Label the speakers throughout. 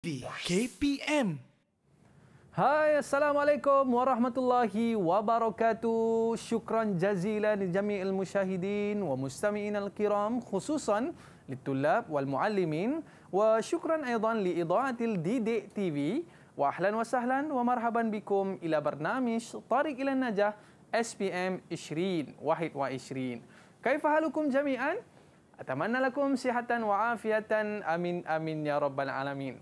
Speaker 1: di KPM. Hai, Assalamualaikum warahmatullahi wabarakatuh. Syukran jazilan jami'il musyahidin wa mustami'in al-kiram khususan للطلاب والمعلمين وشكرا أيضا لإضاءة الدي دي تي في وأهلا وسهلا ومرحبا بكم إلى برنامج طريق إلى النجاح اس بي ام 20 كيف حالكم جميعا؟ أتمنى لكم صحة وعافية أمين أمين يا رب العالمين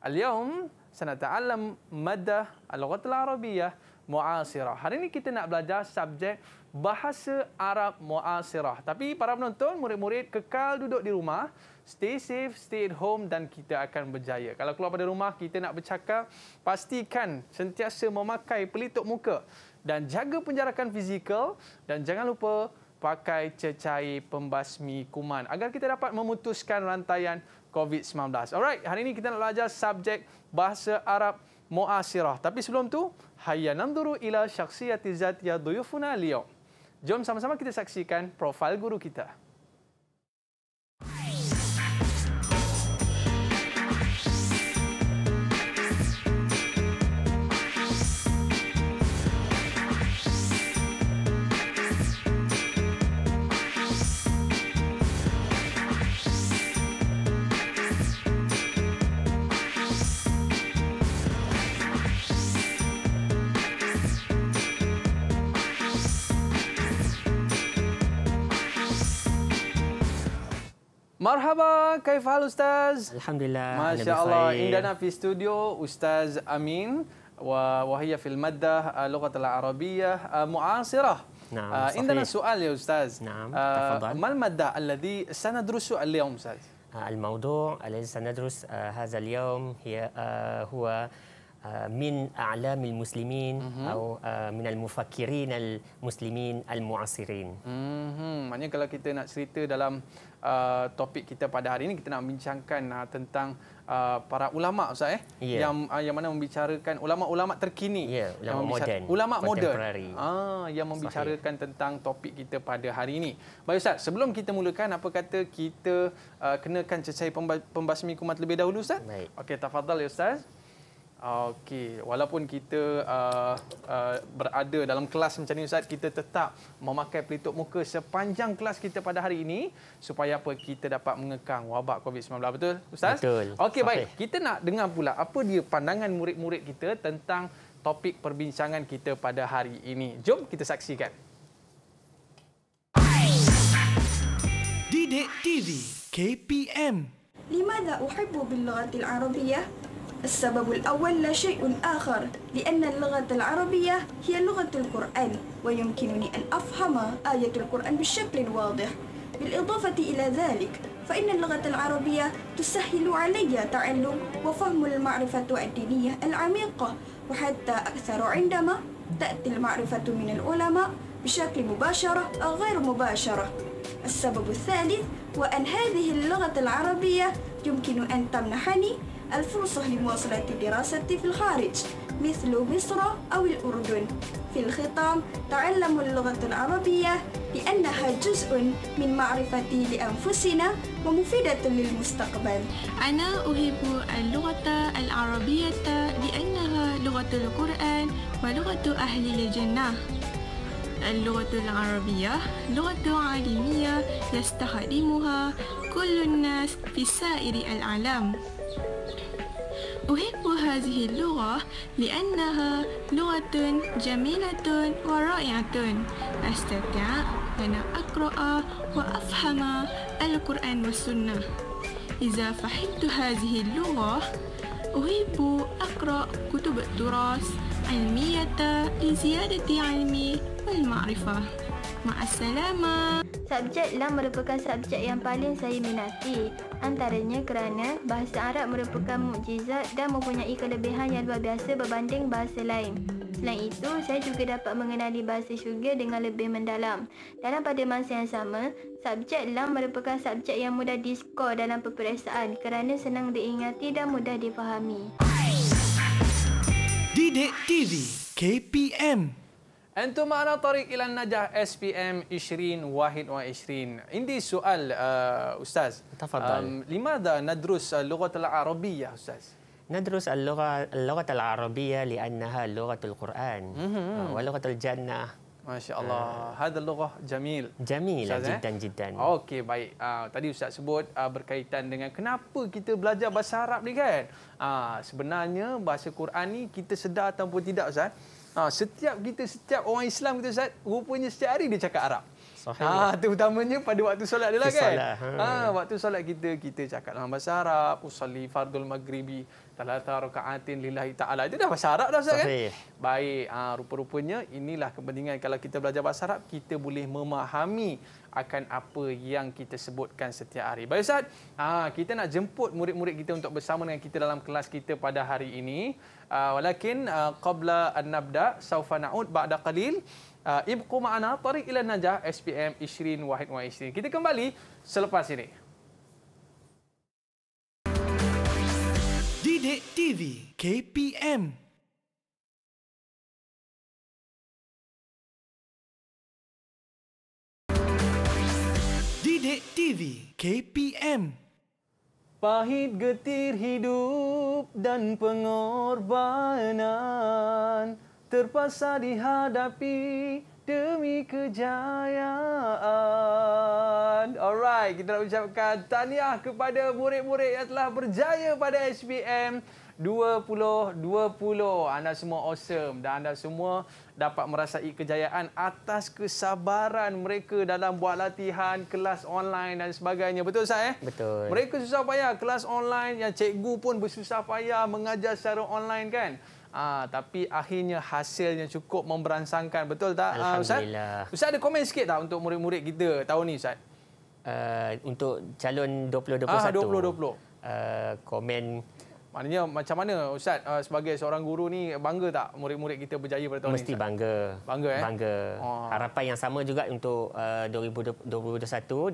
Speaker 1: Al-yawm sanata'allam madah al-ghatul arabiyah mu'asirah. Hari ini kita nak belajar subjek bahasa Arab mu'asirah. Tapi para penonton, murid-murid kekal duduk di rumah. Stay safe, stay at home dan kita akan berjaya. Kalau keluar dari rumah, kita nak bercakap, pastikan sentiasa memakai pelitup muka dan jaga penjarakan fizikal dan jangan lupa pakai cecair pembasmi kuman agar kita dapat memutuskan rantaian COVID-19. Alright, hari ini kita nak belajar subjek bahasa Arab Muasirah. Tapi sebelum tu, hayya nanduru ila syaksiyati zat ya duyufuna liyum. Jom sama-sama kita saksikan profil guru kita. مرحبا كيف حال أستاذ؟ الحمد لله ما شاء الله عندنا في استوديو أستاذ أمين وهي في المادة اللغة آه، العربية آه، معاصرة
Speaker 2: نعم آه، صحيح. عندنا
Speaker 1: سؤال يا أستاذ نعم تفضل ما المادة الذي سندرس اليوم أستاذ؟
Speaker 3: الموضوع الذي سندرس هذا اليوم هي هو min a'lamil muslimin atau min al mufakkirin al muslimin al muasirin.
Speaker 1: Mhm, maknanya kalau kita nak cerita dalam topik kita pada hari ini kita nak bincangkan tentang para ulama ustaz eh? ya. yang yang mana membicarakan ulama-ulama terkini yeah, ya, ulama moden ulama modern, ah yang membicarakan tentang topik kita pada hari ini. Baik sah, sebelum kita mulakan apa kata kita uh, kenakan cecair pembasmi kumat lebih dahulu sah? Okey, tafadhal ya ustaz. Okey, walaupun kita uh, uh, berada dalam kelas macam ni Ustaz, kita tetap memakai pelitup muka sepanjang kelas kita pada hari ini supaya apa kita dapat mengekang wabak COVID-19, betul Ustaz? Betul. Okey, baik. Kita nak dengar pula apa dia pandangan murid-murid kita tentang topik perbincangan kita pada hari ini. Jom kita saksikan. Didik TV KPM Lima da uhibbu bil lughati al السبب الأول شيء آخر لأن اللغة العربية هي لغة القرآن ويمكنني أن أفهم آية القرآن بشكل واضح بالإضافة إلى ذلك فإن اللغة العربية تسهل علي تعلم وفهم المعرفة الدينية العميقة وحتى أكثر عندما تأتي المعرفة من العلماء بشكل مباشرة أو غير مباشرة السبب الثالث وأن هذه اللغة العربية يمكن أن تمنحني الفرصة لمواصلة الدراسة في الخارج مثل مصر أو الأردن في الختام تعلم اللغة العربية لأنها جزء من معرفتي لأنفسنا ومفيدة للمستقبل أنا أحب اللغة العربية لأنها لغة القرآن ولغة أهل الجنة اللغة العربية لغة عالمية يستخدمها كل الناس في سائر الأعلام أحب هذه اللغة لأنها لغة جميلة ورائعة أستطيع أن أقرأ وأفهم القرآن والسنة إذا فهمت هذه اللغة أحب أقرأ كتب الدراسة علمية لزيادة علمي والمعرفة Ma'assalamah. Subjek lam merupakan subjek yang paling saya minati antaranya kerana bahasa Arab merupakan mukjizat dan mempunyai kelebihan yang luar biasa berbanding bahasa lain. Selain itu, saya juga dapat mengenali bahasa syurga dengan lebih mendalam. Dalam pada masa yang sama, subjek lam merupakan subjek yang mudah diskor dalam peperiksaan kerana senang diingati dan mudah difahami. Didik TV KPM Antum ma'ana tarik ilan najah SPM Ishrin Wahid wa Ishrin. Ini soal,
Speaker 3: uh, Ustaz. Tafadhal. Um,
Speaker 1: limada nadrus uh, lughat al Arabiya Ustaz?
Speaker 3: Nadrus al ندرس اللغة اللغة العربية لأنها لغة القرآن ولغة الجنة. ما شاء الله هذا اللغة جميل. جميل جدا جدا. Okey baik.
Speaker 1: Ah, tadi Ustaz sebut ah, berkaitan dengan kenapa kita belajar bahasa Arab ni kan? Ah, sebenarnya bahasa Quran ni kita sedar atau tidak Ustaz? Ha, setiap kita, setiap orang Islam kita Ustaz, rupanya setiap hari dia cakap Arab. Sahih. Ha, terutamanya pada waktu solat adalah kan. Ha. ha, waktu solat kita, kita cakap dalam bahasa Arab. Usalli fardul maghribi. Talata rukaatin lillahi ta'ala. Itu dah bahasa Arab dah Ustaz kan. Baik, ha, rupa-rupanya inilah kepentingan kalau kita belajar bahasa Arab, kita boleh memahami akan apa yang kita sebutkan setiap hari. Baik Ustaz, ha, kita nak jemput murid-murid kita untuk bersama dengan kita dalam kelas kita pada hari ini. Ha, walakin ha, qabla an-nabda saufa na'ud ba'da qalil. Ibqu ma'ana tariq ila najah SPM Ishrin Wahid wa Kita kembali selepas ini. Didik
Speaker 2: TV KPM Didik
Speaker 1: TV KPM Pahit getir hidup dan pengorbanan terpaksa dihadapi demi kejayaan. Alright, kita nak ucapkan tahniah kepada murid-murid yang telah berjaya pada SPM. 2020. Anda semua awesome dan anda semua dapat merasai kejayaan atas kesabaran mereka dalam buat latihan kelas online dan sebagainya. Betul tak eh? Betul. Mereka susah payah kelas online yang cikgu pun bersusah payah mengajar secara online kan? Ah, tapi akhirnya hasilnya cukup memberansangkan. Betul tak ah, Ustaz? Ustaz ada komen sikit tak untuk murid-murid kita tahun ni Ustaz? Uh,
Speaker 3: untuk calon
Speaker 1: 2021. Ah, 2020. Uh, eh, komen Maknanya macam mana Ustaz uh, sebagai seorang guru ni bangga tak murid-murid kita berjaya pada tahun Mesti Mesti
Speaker 3: bangga. Bangga eh? Bangga. Oh. Harapan yang sama juga untuk uh, 2021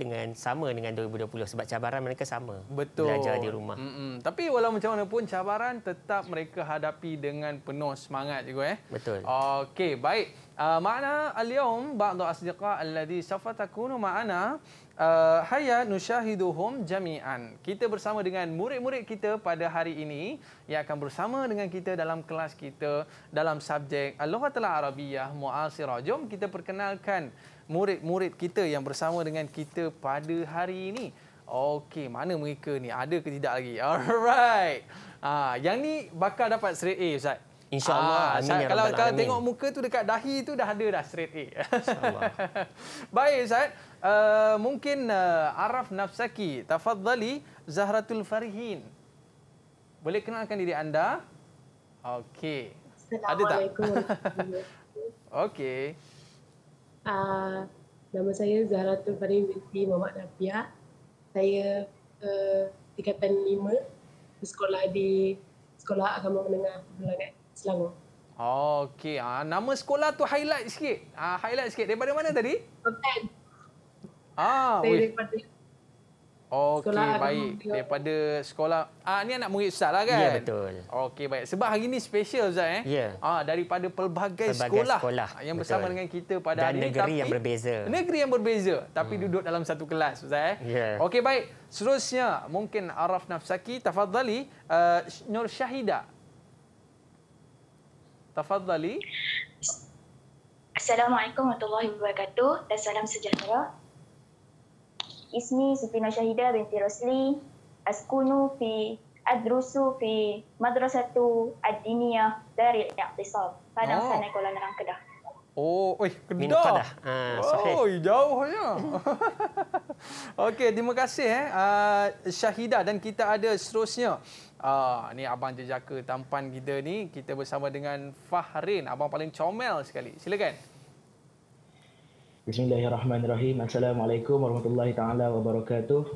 Speaker 3: dengan sama dengan 2020 sebab cabaran mereka sama. Betul. Belajar di rumah. Mm-mm. Tapi walau macam mana pun cabaran
Speaker 1: tetap mereka hadapi dengan penuh semangat cikgu eh. Betul. Okey, baik. Uh, makna al-yawm ba'du asdiqa alladhi safatakunu ma'ana Uh, haya nushahiduhum jami'an. Kita bersama dengan murid-murid kita pada hari ini yang akan bersama dengan kita dalam kelas kita dalam subjek Al-Lughatul Arabiyah Mu'asirah. Jom kita perkenalkan murid-murid kita yang bersama dengan kita pada hari ini. Okey, mana mereka ni? Ada ke tidak lagi? Alright. Ha, yang ni bakal dapat straight A, Ustaz. InsyaAllah. Ha, ya kalau, kalau tengok muka tu dekat dahi tu, dah ada dah straight A. InsyaAllah. Baik, Ustaz. Eh, mungkin uh, Araf Nafsaki, tafadhali Zahratul Farihin. Boleh kenalkan diri anda? Okey. Assalamualaikum. Okey.
Speaker 3: Uh, nama saya Zahratul Farihin binti Muhammad Nafia. Saya uh, eh, tingkatan lima sekolah di Sekolah Agama Menengah Pembelangan Selangor.
Speaker 1: Okey, ah, nama sekolah tu highlight sikit. Ah, highlight sikit. Daripada mana tadi? Pontang. Ah, saya daripada Okey, baik. Daripada sekolah. Ah, ni anak murid Ustaz lah ya, kan? Ya, betul. Okey, baik. Sebab hari ini special Ustaz. Eh? Ya. Ah, daripada pelbagai, pelbagai sekolah, sekolah. Ah, yang betul. bersama dengan kita pada Dan hari ini. Dan negeri yang berbeza. Negeri yang berbeza. Tapi hmm. duduk dalam satu kelas Ustaz. Eh? Ya. Okey, baik. Seterusnya, mungkin Araf Nafsaki, Tafadzali, uh, eh, Nur Syahida. Tafadzali. Assalamualaikum warahmatullahi wabarakatuh. Dan salam sejahtera ismi Siti Nasyahida binti Rosli askunu fi adrusu fi madrasatu ad-diniyah dari al-iqtisab padang oh. sana kuala nerang kedah Oh, oi, Kedah. Kedah. Ha, oh, jauhnya. Okey, terima kasih eh. Uh, ah, Syahida dan kita ada seterusnya. Uh, ni abang jejaka tampan kita ni, kita bersama dengan Fahrin, abang paling comel sekali. Silakan. Bismillahirrahmanirrahim. Assalamualaikum warahmatullahi taala wabarakatuh.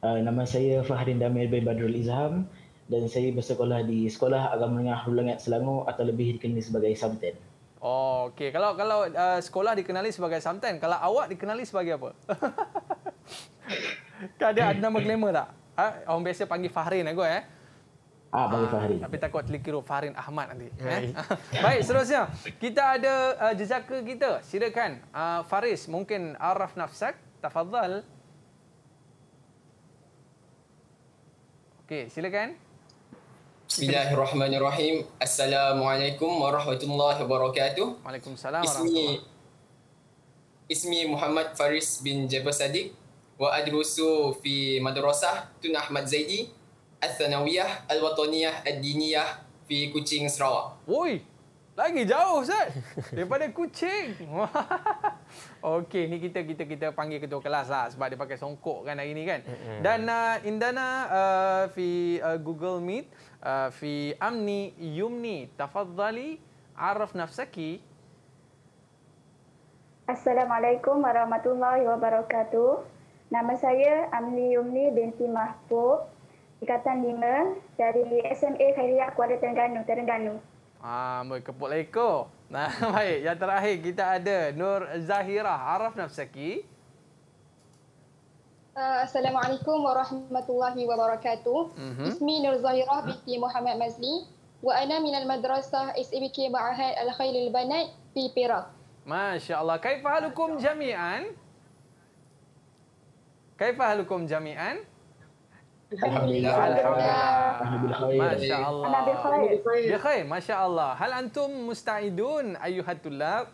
Speaker 3: Uh, nama saya Fahrin Damir bin Badrul Izham dan saya bersekolah di Sekolah Agama Menengah Rulangat Selangor atau lebih dikenali sebagai Samten.
Speaker 1: Oh, okey. Kalau kalau uh, sekolah dikenali sebagai Samten, kalau awak dikenali sebagai apa? Tak kan ada, ada nama glamour tak? Ha? Orang biasa panggil Fahrin aku lah eh.
Speaker 2: Ah, bagi ah, Fahri. Tapi
Speaker 1: takut terlikir Farin Ahmad nanti. Ya, hey. Eh? Ya. Baik, seterusnya. Kita ada uh, jejaka kita. Silakan. Uh, Faris, mungkin Araf Nafsak. Tafadhal. Okey, silakan. Bismillahirrahmanirrahim. Assalamualaikum warahmatullahi wabarakatuh. Waalaikumsalam warahmatullahi wabarakatuh. Ismi Muhammad Faris bin Jabal Sadiq. Wa adrusu fi madrasah Tun Ahmad Zaidi Al-Thanawiyah Al-Wataniyah Al-Diniyah Fi Kuching Sarawak. Woi, lagi jauh Ustaz. Daripada kucing. Okey, ni kita kita kita panggil ketua kelas lah sebab dia pakai songkok kan hari ni kan. Dan uh, Indana uh, fi uh, Google Meet uh, fi Amni Yumni tafadhali arif nafsaki. Assalamualaikum warahmatullahi wabarakatuh. Nama saya Amni Yumni binti Mahfud Ikatan 5 dari SMA Khairiyah Kuala Terengganu, Terengganu. Ah, berkepuk leko. Nah, baik. Yang terakhir kita ada Nur Zahira Araf Nafsaki. Ah, assalamualaikum warahmatullahi wabarakatuh. Mhm. Ismi Nur Zahira binti Muhammad Mazli wa ana min al-madrasah SABK Ma'had Al-Khail Al-Banat fi Perak. Masya-Allah. Kaifa halukum jami'an? Kaifa halukum jami'an? Alhamdulillah. Alhamdulillah. Masya-Allah. Ya khair, masya-Allah. Hal antum musta'idun ayyuhatullab?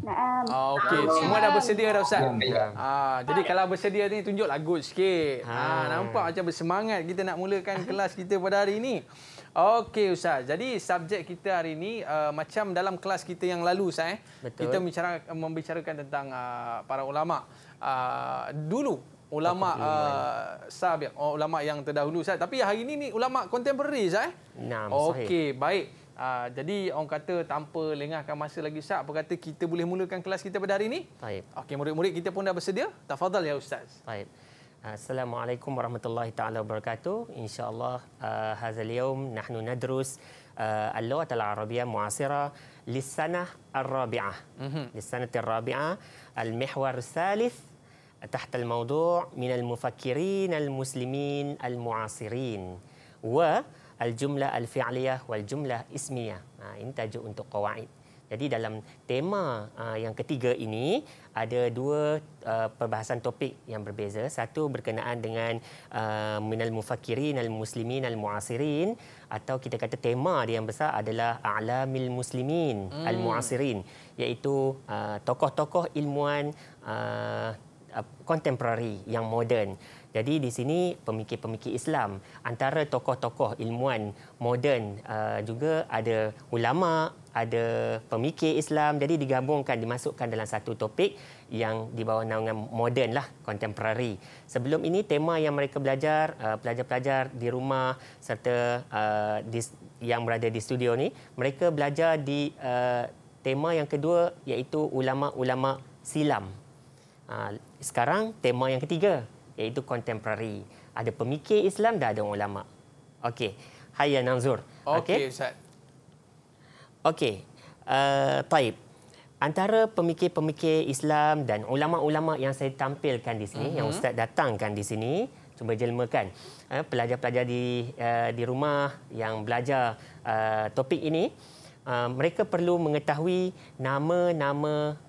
Speaker 1: Naam. Ah, okey, semua dah bersedia dah ustaz. Ah, jadi kalau bersedia ni tunjuk lagu sikit. Ha. Ah, nampak macam bersemangat kita nak mulakan kelas kita pada hari ini. Okey ustaz. Jadi subjek kita hari ini uh, macam dalam kelas kita yang lalu ustaz eh. Betul. Kita bicara, membicarakan tentang uh, para ulama. Uh, dulu ulama uh, ah, sabiq oh, ulama yang terdahulu saya tapi hari ini ni ulama contemporary saya. eh
Speaker 2: nah okey
Speaker 1: baik uh, jadi orang kata tanpa lengahkan masa lagi Ustaz apa kata kita boleh mulakan kelas kita pada hari ini baik okey murid-murid kita pun dah bersedia
Speaker 3: tafadhal ya Ustaz baik Assalamualaikum warahmatullahi taala wabarakatuh. Insyaallah uh, hadza al-yawm nahnu nadrus uh, al-lugha al-arabiyyah mu'asira lis-sanah ar-rabi'ah. Mm -hmm. ar-rabi'ah al-mihwar ats تحت الموضوع من المفكرين المسلمين المعاصرين والجملة الفعلية والجملة اسمية انتاج untuk قواعد Jadi dalam tema yang ketiga ini ada dua uh, perbahasan topik yang berbeza. Satu berkenaan dengan uh, minal mufakirin al muslimin al muasirin atau kita kata tema dia yang besar adalah a'lamil muslimin al muasirin iaitu tokoh-tokoh ilmuan kontemporari uh, yang moden. Jadi di sini pemikir-pemikir Islam antara tokoh-tokoh ilmuan moden uh, juga ada ulama, ada pemikir Islam. Jadi digabungkan dimasukkan dalam satu topik yang di bawah naungan moden lah, kontemporari. Sebelum ini tema yang mereka belajar uh, pelajar-pelajar di rumah serta uh, di, yang berada di studio ni, mereka belajar di uh, tema yang kedua iaitu ulama-ulama silam. Uh, sekarang tema yang ketiga iaitu contemporary. Ada pemikir Islam dan ada ulama. Okey. Hai Anzur. Okey okay, Ustaz. Okey. Uh, taib. Antara pemikir-pemikir Islam dan ulama-ulama yang saya tampilkan di sini, uh-huh. yang mhm. Ustaz datangkan di sini, cuba jelmakan. Uh, pelajar-pelajar di uh, di rumah yang belajar uh, topik ini, uh, mereka perlu mengetahui nama-nama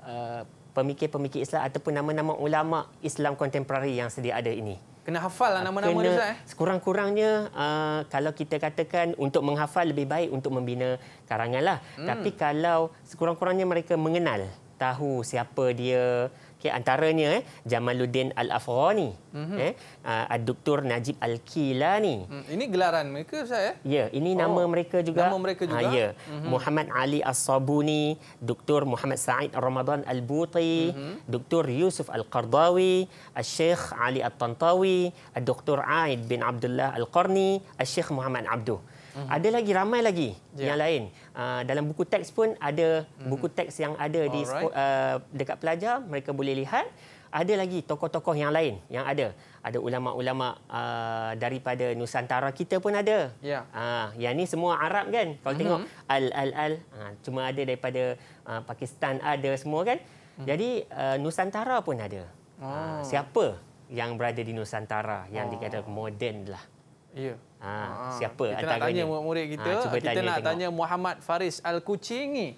Speaker 3: pemikir-pemikir Islam ataupun nama-nama ulama Islam kontemporari yang sedia ada ini. Kena hafal lah ah, nama-nama Kena, Ustaz. Eh? Kurang-kurangnya uh, ah, kalau kita katakan untuk menghafal lebih baik untuk membina karangan lah. Hmm. Tapi kalau sekurang-kurangnya mereka mengenal, tahu siapa dia, Okay, antaranya eh, Jamaluddin Al-Afghani, mm-hmm. eh, uh, ah, Dr. Najib Al-Kilani. Hmm, ini gelaran
Speaker 1: mereka saya?
Speaker 3: Eh? Ya, ini nama oh, mereka juga. Nama mereka juga? Ha, ya. mm-hmm. Muhammad Ali Al sabuni Dr. Muhammad Sa'id Ramadan Al-Buti, mm-hmm. Dr. Yusuf Al-Qardawi, Al Sheikh Ali Al tantawi Dr. Aid bin Abdullah Al-Qarni, Al Sheikh Muhammad Abduh. -hmm. Ada lagi ramai lagi yeah. yang lain. Uh, dalam buku teks pun ada mm -hmm. buku teks yang ada di uh, dekat pelajar mereka boleh lihat. Ada lagi tokoh-tokoh yang lain yang ada. Ada ulama-ulama uh, daripada Nusantara kita pun ada. Yeah. Ya. Uh, yang ni semua Arab kan? Kalau mm -hmm. tengok al al al uh, cuma ada daripada uh, Pakistan ada semua kan? Mm -hmm. Jadi uh, Nusantara pun ada. Oh. Uh, siapa yang berada di Nusantara yang oh. dikatakan moden lah. Ya. Ha, ha, siapa kita antaranya? Kita nak tanya murid-murid kita. Ha, kita tanya, nak tengok. tanya
Speaker 1: Muhammad Faris Al-Kucingi.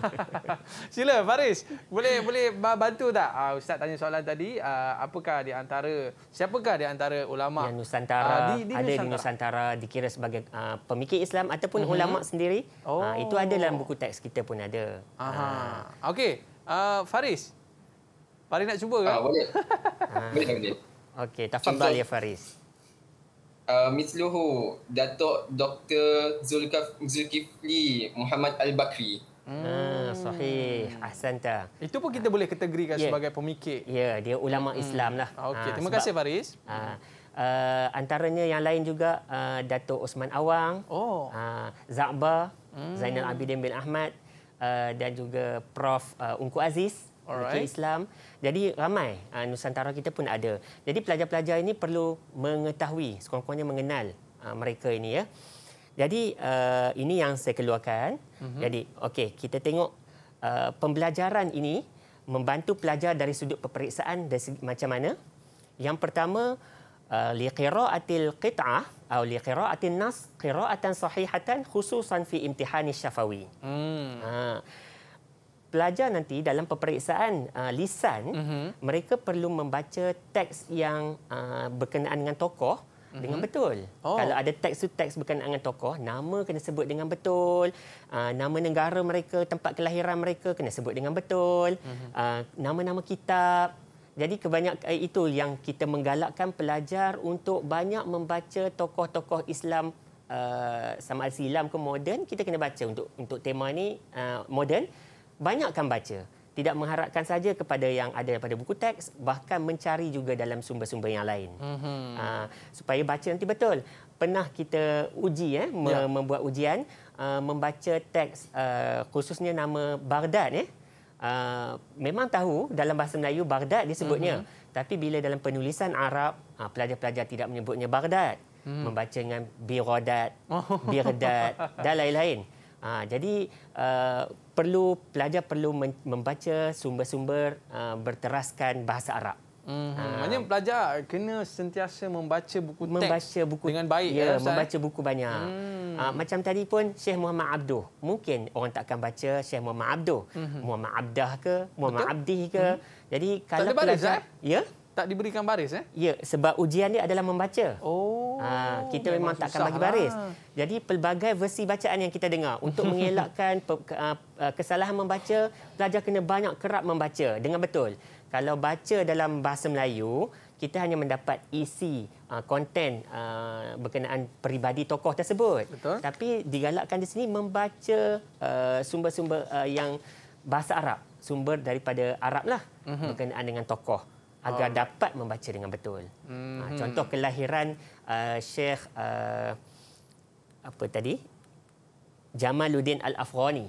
Speaker 1: Sila Faris, boleh boleh bantu tak? Ha, Ustaz tanya soalan tadi,
Speaker 3: apakah di antara siapakah di antara ulama di Nusantara, ha, di, di ada Nusantara. di Nusantara dikira sebagai uh, pemikir Islam ataupun mm -hmm. ulama sendiri? Oh. itu ada dalam buku teks kita pun ada. Ha.
Speaker 1: Okey, uh, Faris. Faris nak cuba ke? Ha, boleh. ha. boleh. Okey, tafadhal ya Faris. Uh, Miss Datuk Dr. Zulkifli Muhammad Al-Bakri.
Speaker 3: Hmm. Ah, sahih. Ahsanta. Itu pun kita ah. boleh kategorikan yeah. sebagai pemikir. Ya, yeah, dia ulama hmm. Islam lah. Ah, okey, ah, terima kasih Faris. Ah, uh, antaranya yang lain juga uh, Datuk Osman Awang, oh. uh, Zakba, hmm. Zainal Abidin bin Ahmad uh, dan juga Prof uh, Ungku Aziz, Alright. Okay, Islam. Jadi ramai uh, Nusantara kita pun ada. Jadi pelajar-pelajar ini perlu mengetahui, sekurang-kurangnya mengenal uh, mereka ini ya. Jadi uh, ini yang saya keluarkan. Mm-hmm. Jadi okey, kita tengok uh, pembelajaran ini membantu pelajar dari sudut peperiksaan dari segi, macam mana? Yang pertama li qira'atil qit'ah atau li qira'atin nas qira'atan sahihatan khususan fi imtihani syafawi. Hmm. Uh, pelajar nanti dalam peperiksaan uh, lisan uh-huh. mereka perlu membaca teks yang uh, berkenaan dengan tokoh uh-huh. dengan mhm. betul. Oh. Kalau ada teks tu teks berkenaan dengan tokoh, nama kena sebut dengan betul, uh, nama negara mereka, tempat kelahiran mereka kena sebut dengan betul, uh-huh. uh, nama-nama kitab. Jadi kebanyakan eh, itu yang kita menggalakkan pelajar untuk banyak membaca tokoh-tokoh Islam uh, sama ada silam ke moden kita kena baca untuk untuk tema ni uh, moden banyakkan baca tidak mengharapkan saja kepada yang ada pada buku teks bahkan mencari juga dalam sumber-sumber yang lain
Speaker 2: mm-hmm. uh,
Speaker 3: supaya baca nanti betul pernah kita uji eh me- ya. membuat ujian uh, membaca teks uh, khususnya nama Baghdad eh uh, memang tahu dalam bahasa Melayu Baghdad disebutnya mm-hmm. tapi bila dalam penulisan Arab uh, pelajar-pelajar tidak menyebutnya Baghdad mm. membaca dengan Birodat oh. dan lain-lain Ha, jadi uh, perlu pelajar perlu membaca sumber-sumber uh, berteraskan bahasa Arab. Hmm. Ha. Maksudnya pelajar kena sentiasa membaca buku teks buku, dengan baik. Ya, ya membaca saya. buku banyak. Hmm. Aa, ha, macam tadi pun Syekh Muhammad Abduh. Mungkin orang tak akan baca Syekh Muhammad Abduh. Hmm. Muhammad Abdah ke? Muhammad Betul? Abdih ke? Hmm. Jadi kalau tak ada pelajar... Balik, eh? ya? tak diberikan baris eh? Ya, sebab ujian dia adalah membaca. Oh. Ha, kita memang, memang takkan bagi baris. Lah. Jadi pelbagai versi bacaan yang kita dengar untuk mengelakkan ah, ah, kesalahan membaca, pelajar kena banyak kerap membaca dengan betul. Kalau baca dalam bahasa Melayu, kita hanya mendapat isi ah, konten uh, berkenaan peribadi tokoh tersebut. Betul. Tapi digalakkan di sini membaca sumber-sumber uh, uh, yang bahasa Arab, sumber daripada Arablah uh-huh. Mhm. berkenaan dengan tokoh agar dapat membaca dengan betul. Hmm. contoh kelahiran uh, Sheikh uh, apa tadi Jamaluddin Al Afghani.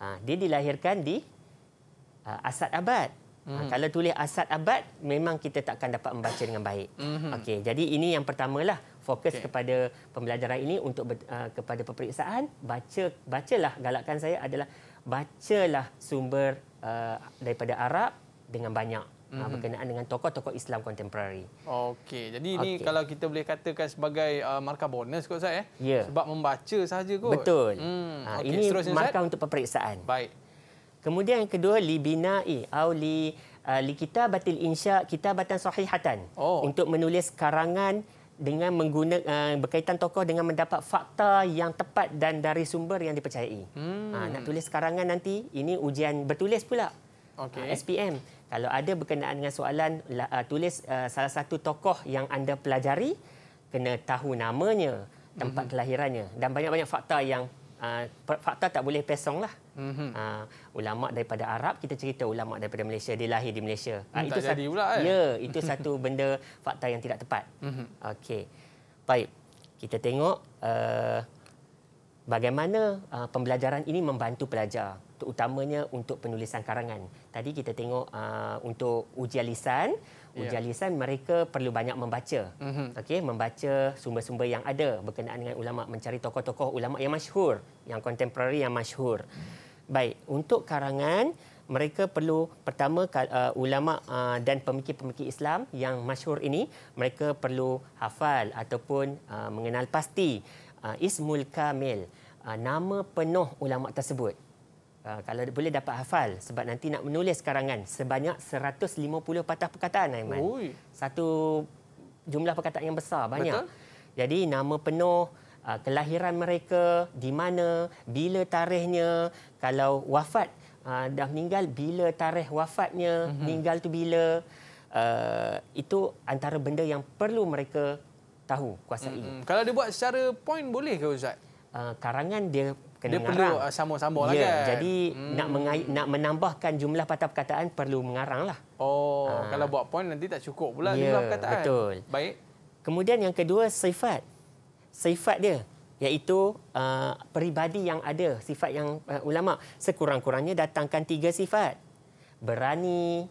Speaker 3: Ha, dia dilahirkan di uh, Asad Abad. Hmm. Ha, mhm. kalau tulis Asad Abad, memang kita takkan dapat membaca dengan baik. Hmm. Okey, jadi ini yang pertamalah fokus okay. kepada pembelajaran ini untuk uh, kepada peperiksaan baca bacalah galakkan saya adalah bacalah sumber uh, daripada Arab dengan banyak mm-hmm. berkenaan dengan tokoh-tokoh Islam kontemporari.
Speaker 1: Okey, jadi ini okay. kalau kita boleh katakan sebagai uh, markah bonus kot saya, eh? Yeah. Sebab membaca sahaja kot. Betul. Mm. Uh, ah, okay. Ini Seterusnya, markah Zat?
Speaker 3: untuk peperiksaan. Baik. Kemudian yang kedua, libina'i atau li, uh, li kitabatil insya' kitabatan sahihatan. Oh. Untuk menulis karangan dengan menggunakan uh, berkaitan tokoh dengan mendapat fakta yang tepat dan dari sumber yang dipercayai. Hmm. Uh, nak tulis karangan nanti, ini ujian bertulis pula. Ah, okay. uh, SPM. Kalau ada berkenaan dengan soalan, uh, tulis uh, salah satu tokoh yang anda pelajari, kena tahu namanya, tempat mm-hmm. kelahirannya dan banyak-banyak fakta yang uh, fakta tak boleh pesong lah. Mm-hmm. Uh, ulama daripada Arab kita cerita ulama daripada Malaysia dia lahir di Malaysia. Uh, tak itu jadi sat- pula Eh. Ya, itu satu benda fakta yang tidak tepat. Mm-hmm. Okey. Baik. Kita tengok uh, bagaimana uh, pembelajaran ini membantu pelajar terutamanya untuk penulisan karangan. Tadi kita tengok uh, untuk ujian lisan, ya. ujian lisan mereka perlu banyak membaca. Mm-hmm. Okey, membaca sumber-sumber yang ada berkenaan dengan ulama, mencari tokoh-tokoh ulama yang masyhur, yang kontemporari yang masyhur. Mm. Baik, untuk karangan mereka perlu pertama uh, ulama uh, dan pemikir-pemikir Islam yang masyhur ini mereka perlu hafal ataupun uh, mengenal pasti uh, ismul kamil uh, nama penuh ulama tersebut Ah, kalau boleh dapat hafal sebab nanti nak menulis karangan sebanyak 150 patah perkataan Aiman. Ui. Satu jumlah perkataan yang besar banyak. Betul? Jadi nama penuh ah, kelahiran mereka, di mana, bila tarikhnya, kalau wafat ah, dah meninggal bila tarikh wafatnya, mm-hmm. meninggal tu bila uh, itu antara benda yang perlu mereka tahu kuasai. Mm-hmm. Kalau dia buat secara point boleh ke ustaz? Uh, karangan dia kena dia mengarang. Dia perlu uh, sambung-sambung uh, lah ya, kan. Jadi hmm. nak mengay- nak menambahkan jumlah patah perkataan perlu mengarang lah
Speaker 1: Oh, ha. kalau buat
Speaker 3: poin nanti tak cukup
Speaker 1: pula yeah, jumlah perkataan. Betul. Baik.
Speaker 3: Kemudian yang kedua sifat. Sifat dia iaitu uh, peribadi yang ada sifat yang uh, ulama sekurang-kurangnya datangkan tiga sifat. Berani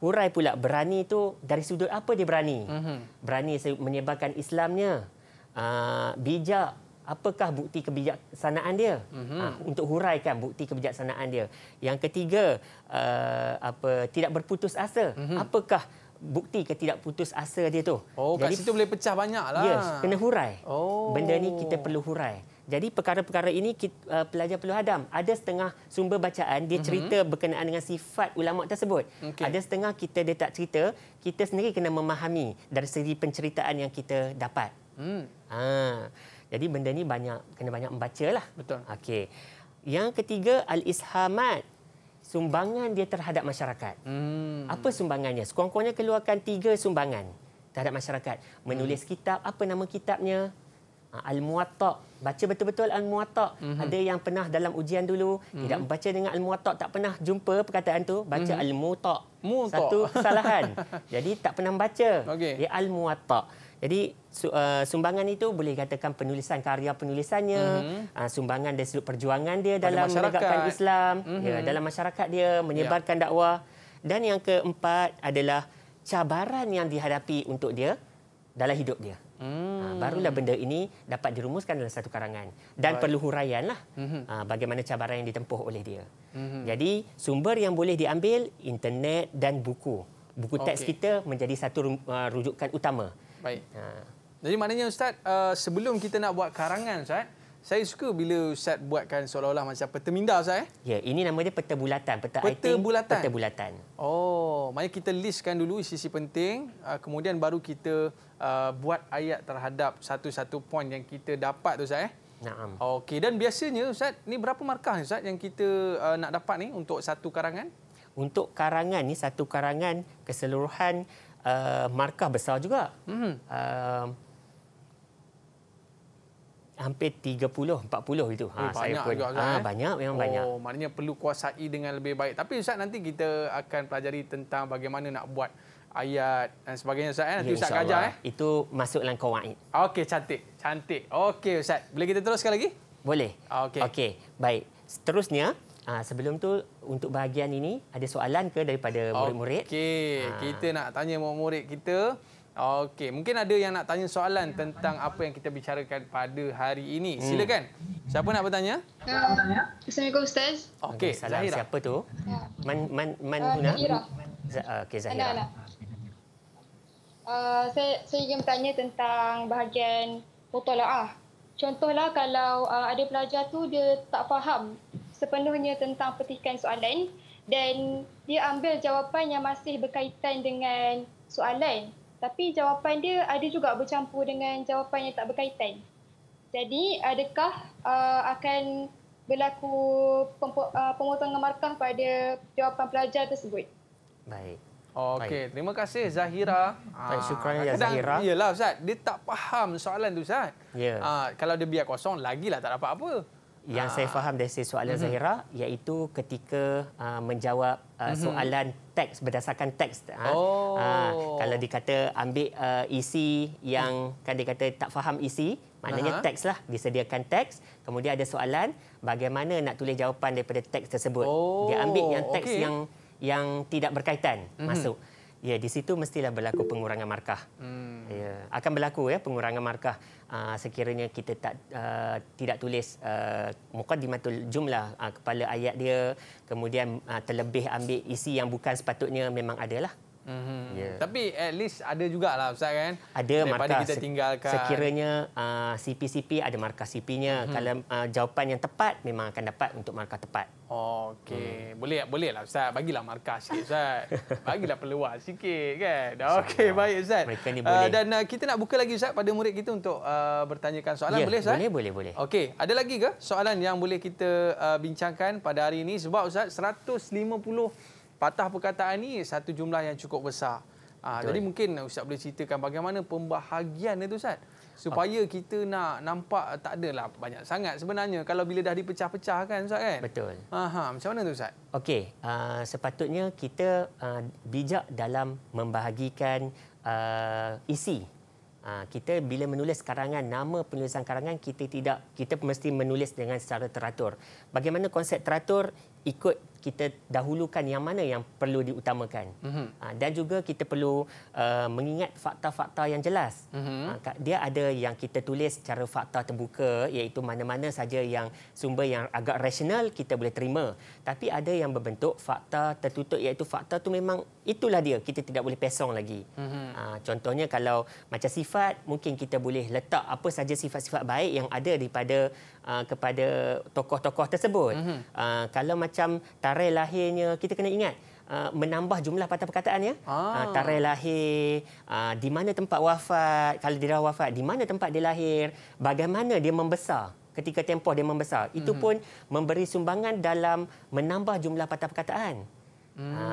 Speaker 3: Hurai pula berani itu dari sudut apa dia berani? Mm-hmm. Berani menyebarkan Islamnya. Uh, bijak apakah bukti kebijaksanaan dia mm-hmm. ha, untuk huraikan bukti kebijaksanaan dia yang ketiga uh, apa tidak berputus asa mm-hmm. apakah bukti ketidakputus asa dia tu oh jadi, kat situ boleh pecah banyaklah yes kena hurai
Speaker 2: oh benda ni kita
Speaker 3: perlu hurai jadi perkara-perkara ini kita, uh, eh, pelajar perlu hadam. Ada setengah sumber bacaan dia mhm. cerita mm-hmm. berkenaan dengan sifat ulama tersebut. Okay. Ada setengah kita dia tak cerita, kita sendiri kena memahami dari segi penceritaan yang kita dapat. Hmm. Ha. Jadi benda ni banyak kena banyak membaca lah. Betul. Okey. Yang ketiga al-ishamat sumbangan dia terhadap masyarakat. Hmm. Apa sumbangannya? Sekurang-kurangnya keluarkan tiga sumbangan terhadap masyarakat. Menulis hmm. kitab, apa nama kitabnya? Ha, Al-Muwatta' baca betul-betul Al-Muwatta' mm-hmm. ada yang pernah dalam ujian dulu mm-hmm. tidak membaca dengan Al-Muwatta' tak pernah jumpa perkataan tu baca mm-hmm. Al-Muwatta' satu kesalahan jadi tak pernah baca okay. dia Al-Muwatta' Jadi uh, sumbangan itu boleh katakan penulisan karya penulisannya, mm-hmm. sumbangan dari sudut perjuangan dia dalam menegakkan Islam, mm-hmm. ya, dalam masyarakat dia menyebarkan yeah. dakwah. Dan yang keempat adalah cabaran yang dihadapi untuk dia dalam hidup dia. Hmm. Ha, barulah benda ini dapat dirumuskan dalam satu karangan dan Baik. perlu huraianlah mm-hmm. ha, bagaimana cabaran yang ditempuh oleh dia. hmm Jadi sumber yang boleh diambil internet dan buku. Buku teks okay. kita menjadi satu uh, rujukan utama.
Speaker 1: Baik. Ha. Jadi maknanya Ustaz, uh, sebelum kita nak buat karangan Ustaz, saya suka bila Ustaz buatkan seolah-olah macam peta minda Ustaz. Eh?
Speaker 3: Ya, ini nama dia peta bulatan. Peta, peta IT, bulatan. Peta bulatan.
Speaker 1: Oh, maknanya kita listkan dulu isi-isi penting, uh, kemudian baru kita uh, buat ayat terhadap satu-satu poin yang kita dapat tu Ustaz. Eh? Naam. Okey, dan biasanya Ustaz, ni berapa markah Ustaz yang kita uh, nak dapat ni untuk satu karangan?
Speaker 3: Untuk karangan ni, satu karangan keseluruhan uh, markah besar juga. Hmm. Uh, hampir 30 40 gitu. Eh, ha saya pun. Juga, ha eh. banyak memang oh, banyak. Oh
Speaker 1: maknanya perlu kuasai dengan lebih baik. Tapi ustaz nanti kita akan pelajari tentang bagaimana nak buat
Speaker 3: ayat dan sebagainya ustaz eh nanti ya, ustaz akan eh. Itu masuk dalam qawaid. Okey cantik. Cantik. Okey ustaz. Boleh kita teruskan lagi? Boleh. Okey. Okey. Baik. Seterusnya Ha, sebelum tu untuk bahagian ini ada soalan ke daripada murid-murid?
Speaker 1: Okey, ha. kita nak tanya murid-murid kita. Okey, mungkin ada yang nak tanya soalan tentang apa yang kita bicarakan pada hari ini. Hmm. Silakan. Siapa nak bertanya? Ya, assalamualaikum Ustaz. Okey,
Speaker 3: Zahira. Siapa tu? Ya. Man man man guna. Ah, Zahira. Okey, Zahira. Ana, ana.
Speaker 1: Uh, saya saya ingin bertanya tentang bahagian mutalaah. Contohlah kalau uh, ada pelajar tu dia tak faham sepenuhnya tentang petikan soalan dan dia ambil jawapan yang masih berkaitan dengan soalan tapi jawapan dia ada juga bercampur dengan jawapan yang tak berkaitan. Jadi adakah uh, akan berlaku pemotongan uh, markah pada jawapan pelajar tersebut? Baik. Okey, terima kasih Zahira. Baik, ah, syukran ya Zahira. Yalah Ustaz, dia tak faham soalan tu Ustaz. Ya. Yeah. kalau dia biar kosong lagilah tak dapat apa.
Speaker 3: Yang ah. saya faham dari soalan uh-huh. Zahira iaitu ketika uh, menjawab uh, uh-huh. soalan teks berdasarkan teks. Oh. Ha, kalau dikata ambil uh, isi yang uh. kan dikata tak faham isi, maknanya uh teks lah. Disediakan teks, kemudian ada soalan bagaimana nak tulis jawapan daripada teks tersebut. Oh. Dia ambil yang oh, teks okay. yang yang tidak berkaitan uh-huh. masuk. Ya, di situ mestilah berlaku pengurangan markah. Hmm. Ya, akan berlaku ya pengurangan markah. Ah, sekiranya kita tak uh, tidak tulis uh, ah, mukadimatul jumlah uh, kepala ayat dia kemudian uh, terlebih ambil isi yang bukan sepatutnya memang adalah Mm-hmm. Yeah.
Speaker 1: Tapi at least ada juga lah, Ustaz kan? Ada Daripada markas. kita tinggalkan. Sekiranya
Speaker 3: uh, CP-CP ada markah CP-nya. Mm-hmm. Kalau uh, jawapan yang tepat memang akan dapat untuk markah tepat.
Speaker 1: Okey. Mm. Boleh boleh lah Ustaz. Bagilah markah sikit Ustaz. Bagilah peluang sikit kan? Okey baik Ustaz. Mereka ni uh, boleh. Uh, dan uh, kita nak buka lagi Ustaz pada murid kita untuk uh, bertanyakan soalan. Yeah, boleh Ustaz? Boleh, boleh, boleh. Okey. Ada lagi ke soalan yang boleh kita uh, bincangkan pada hari ini? Sebab Ustaz 150 patah perkataan ini satu jumlah yang cukup besar. Ha, jadi mungkin Ustaz boleh ceritakan bagaimana pembahagian itu Ustaz. Supaya ha. kita nak nampak ah, tak adalah banyak sangat sebenarnya kalau bila dah
Speaker 3: dipecah-pecah kan Ustaz kan? Betul. Aha, macam mana tu Ustaz? Okey, uh, sepatutnya kita uh, bijak dalam membahagikan uh, isi kita bila menulis karangan nama penulisan karangan kita tidak kita mesti menulis dengan secara teratur bagaimana konsep teratur ikut kita dahulukan yang mana yang perlu diutamakan. Uh-huh. Dan juga kita perlu uh, mengingat fakta-fakta yang jelas. Uh-huh. Dia ada yang kita tulis secara fakta terbuka, iaitu mana-mana saja yang sumber yang agak rasional kita boleh terima. Tapi ada yang berbentuk fakta tertutup, iaitu fakta tu memang itulah dia. Kita tidak boleh pesong lagi. Uh-huh. Contohnya kalau macam sifat, mungkin kita boleh letak apa saja sifat-sifat baik yang ada daripada uh, kepada tokoh-tokoh tersebut. Uh-huh. kalau macam tarikh lahirnya kita kena ingat uh, menambah jumlah patah perkataan ya ah. uh, tarikh lahir uh, di mana tempat wafat kalau dia dah wafat di mana tempat dia lahir bagaimana dia membesar ketika tempoh dia membesar itu mhm. pun memberi sumbangan dalam menambah jumlah patah perkataan Hmm. Ha,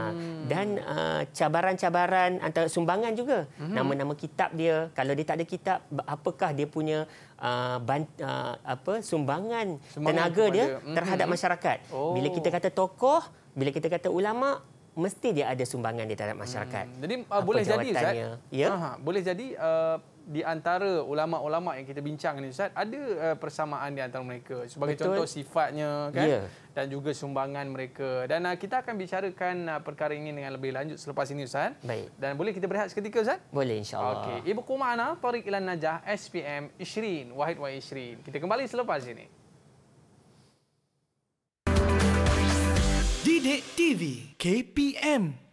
Speaker 3: dan uh, cabaran-cabaran antara sumbangan juga. Hmm. Nama-nama kitab dia, kalau dia tak ada kitab, apakah dia punya uh, ban, uh, apa sumbangan, sumbangan tenaga dia hmm. terhadap masyarakat. Oh. Bila kita kata tokoh, bila kita kata ulama, mesti dia ada sumbangan dia terhadap masyarakat. Hmm. Jadi uh, boleh jadi Zat, ya? Aha,
Speaker 1: boleh jadi uh, di antara ulama-ulama yang kita bincang ni ustaz ada uh, persamaan di antara mereka sebagai Betul. contoh sifatnya kan yeah. dan juga sumbangan mereka dan uh, kita akan bicarakan uh, perkara ini dengan lebih lanjut selepas ini ustaz Baik. dan boleh kita berehat seketika ustaz boleh insyaallah okey ibu kumana tariq ilan najah SPM Ishrin Wahid wa Ishrin kita kembali selepas ini
Speaker 2: Didik TV KPM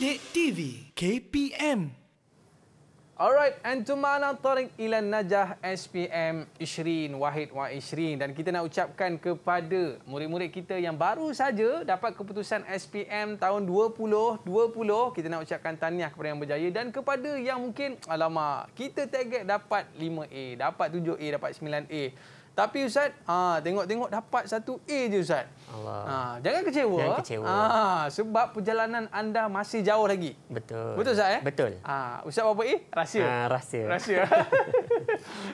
Speaker 1: Sidik TV KPM. Alright, and to mana tarik ilan najah SPM Ishrin Wahid Wah Ishrin. Dan kita nak ucapkan kepada murid-murid kita yang baru saja dapat keputusan SPM tahun 2020. Kita nak ucapkan tahniah kepada yang berjaya. Dan kepada yang mungkin, alamak, kita target dapat 5A, dapat 7A, dapat 9A. Tapi Ustaz, ah, tengok-tengok dapat satu A je Ustaz. Allah. Ha, jangan kecewa. Jangan kecewa. Ha, sebab perjalanan anda masih jauh lagi.
Speaker 3: Betul. Betul Ustaz? Eh? Betul.
Speaker 1: Ha, Ustaz berapa A?
Speaker 3: Rahsia. Ha, rahsia. Rahsia.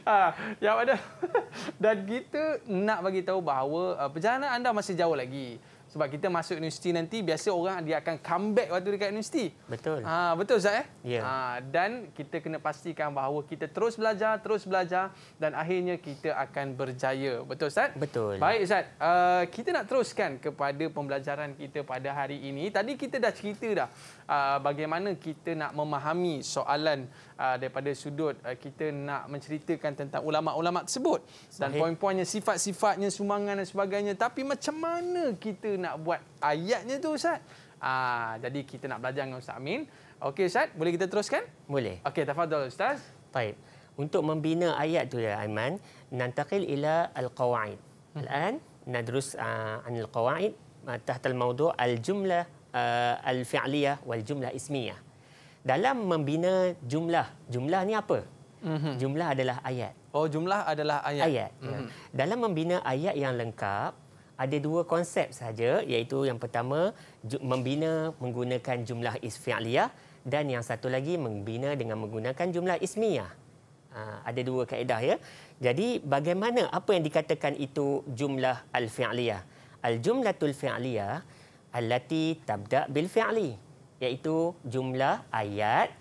Speaker 1: ha, yang ada. Dan kita nak bagi tahu bahawa perjalanan anda masih jauh lagi. Sebab kita masuk universiti nanti, biasa orang dia akan comeback waktu dekat universiti. Betul. Ha, betul, Zat? Eh? Ya. Yeah. Ha, dan kita kena pastikan bahawa kita terus belajar, terus belajar dan akhirnya kita akan berjaya. Betul, Zat?
Speaker 3: Betul. Baik,
Speaker 1: Zat. Uh, kita nak teruskan kepada pembelajaran kita pada hari ini. Tadi kita dah cerita dah Ah, bagaimana kita nak memahami soalan ah, daripada sudut ah, kita nak menceritakan tentang ulama-ulama tersebut dan poin-poinnya sifat-sifatnya sumangan dan sebagainya tapi macam mana kita nak buat ayatnya tu ustaz Ah, jadi kita nak
Speaker 3: belajar dengan Ustaz Amin. Okey Ustaz, boleh kita teruskan? Boleh. Okey, tafadhol Ustaz. Baik. Untuk membina ayat tu ya Aiman, nantaqil ila al-qawaid. Hmm. Al-an nadrus uh, an al-qawaid uh, tahta al-mawdu' al-jumlah uh, al-fi'liyah wal jumlah ismiyah. Dalam membina jumlah, jumlah ni apa? Mm-hmm. Jumlah adalah ayat. Oh, jumlah adalah ayat. Ayat. Mm-hmm. Ya. Mhm. Dalam membina ayat yang lengkap, ada dua konsep saja iaitu yang pertama membina menggunakan jumlah isfi'liyah dan yang satu lagi membina dengan menggunakan jumlah ismiyah. Ha, ada dua kaedah ya. Jadi bagaimana apa yang dikatakan itu jumlah al-fi'liyah? Al-jumlatul fi'liyah al jumlatul filiyah al allati tabda bil fi'li iaitu jumlah ayat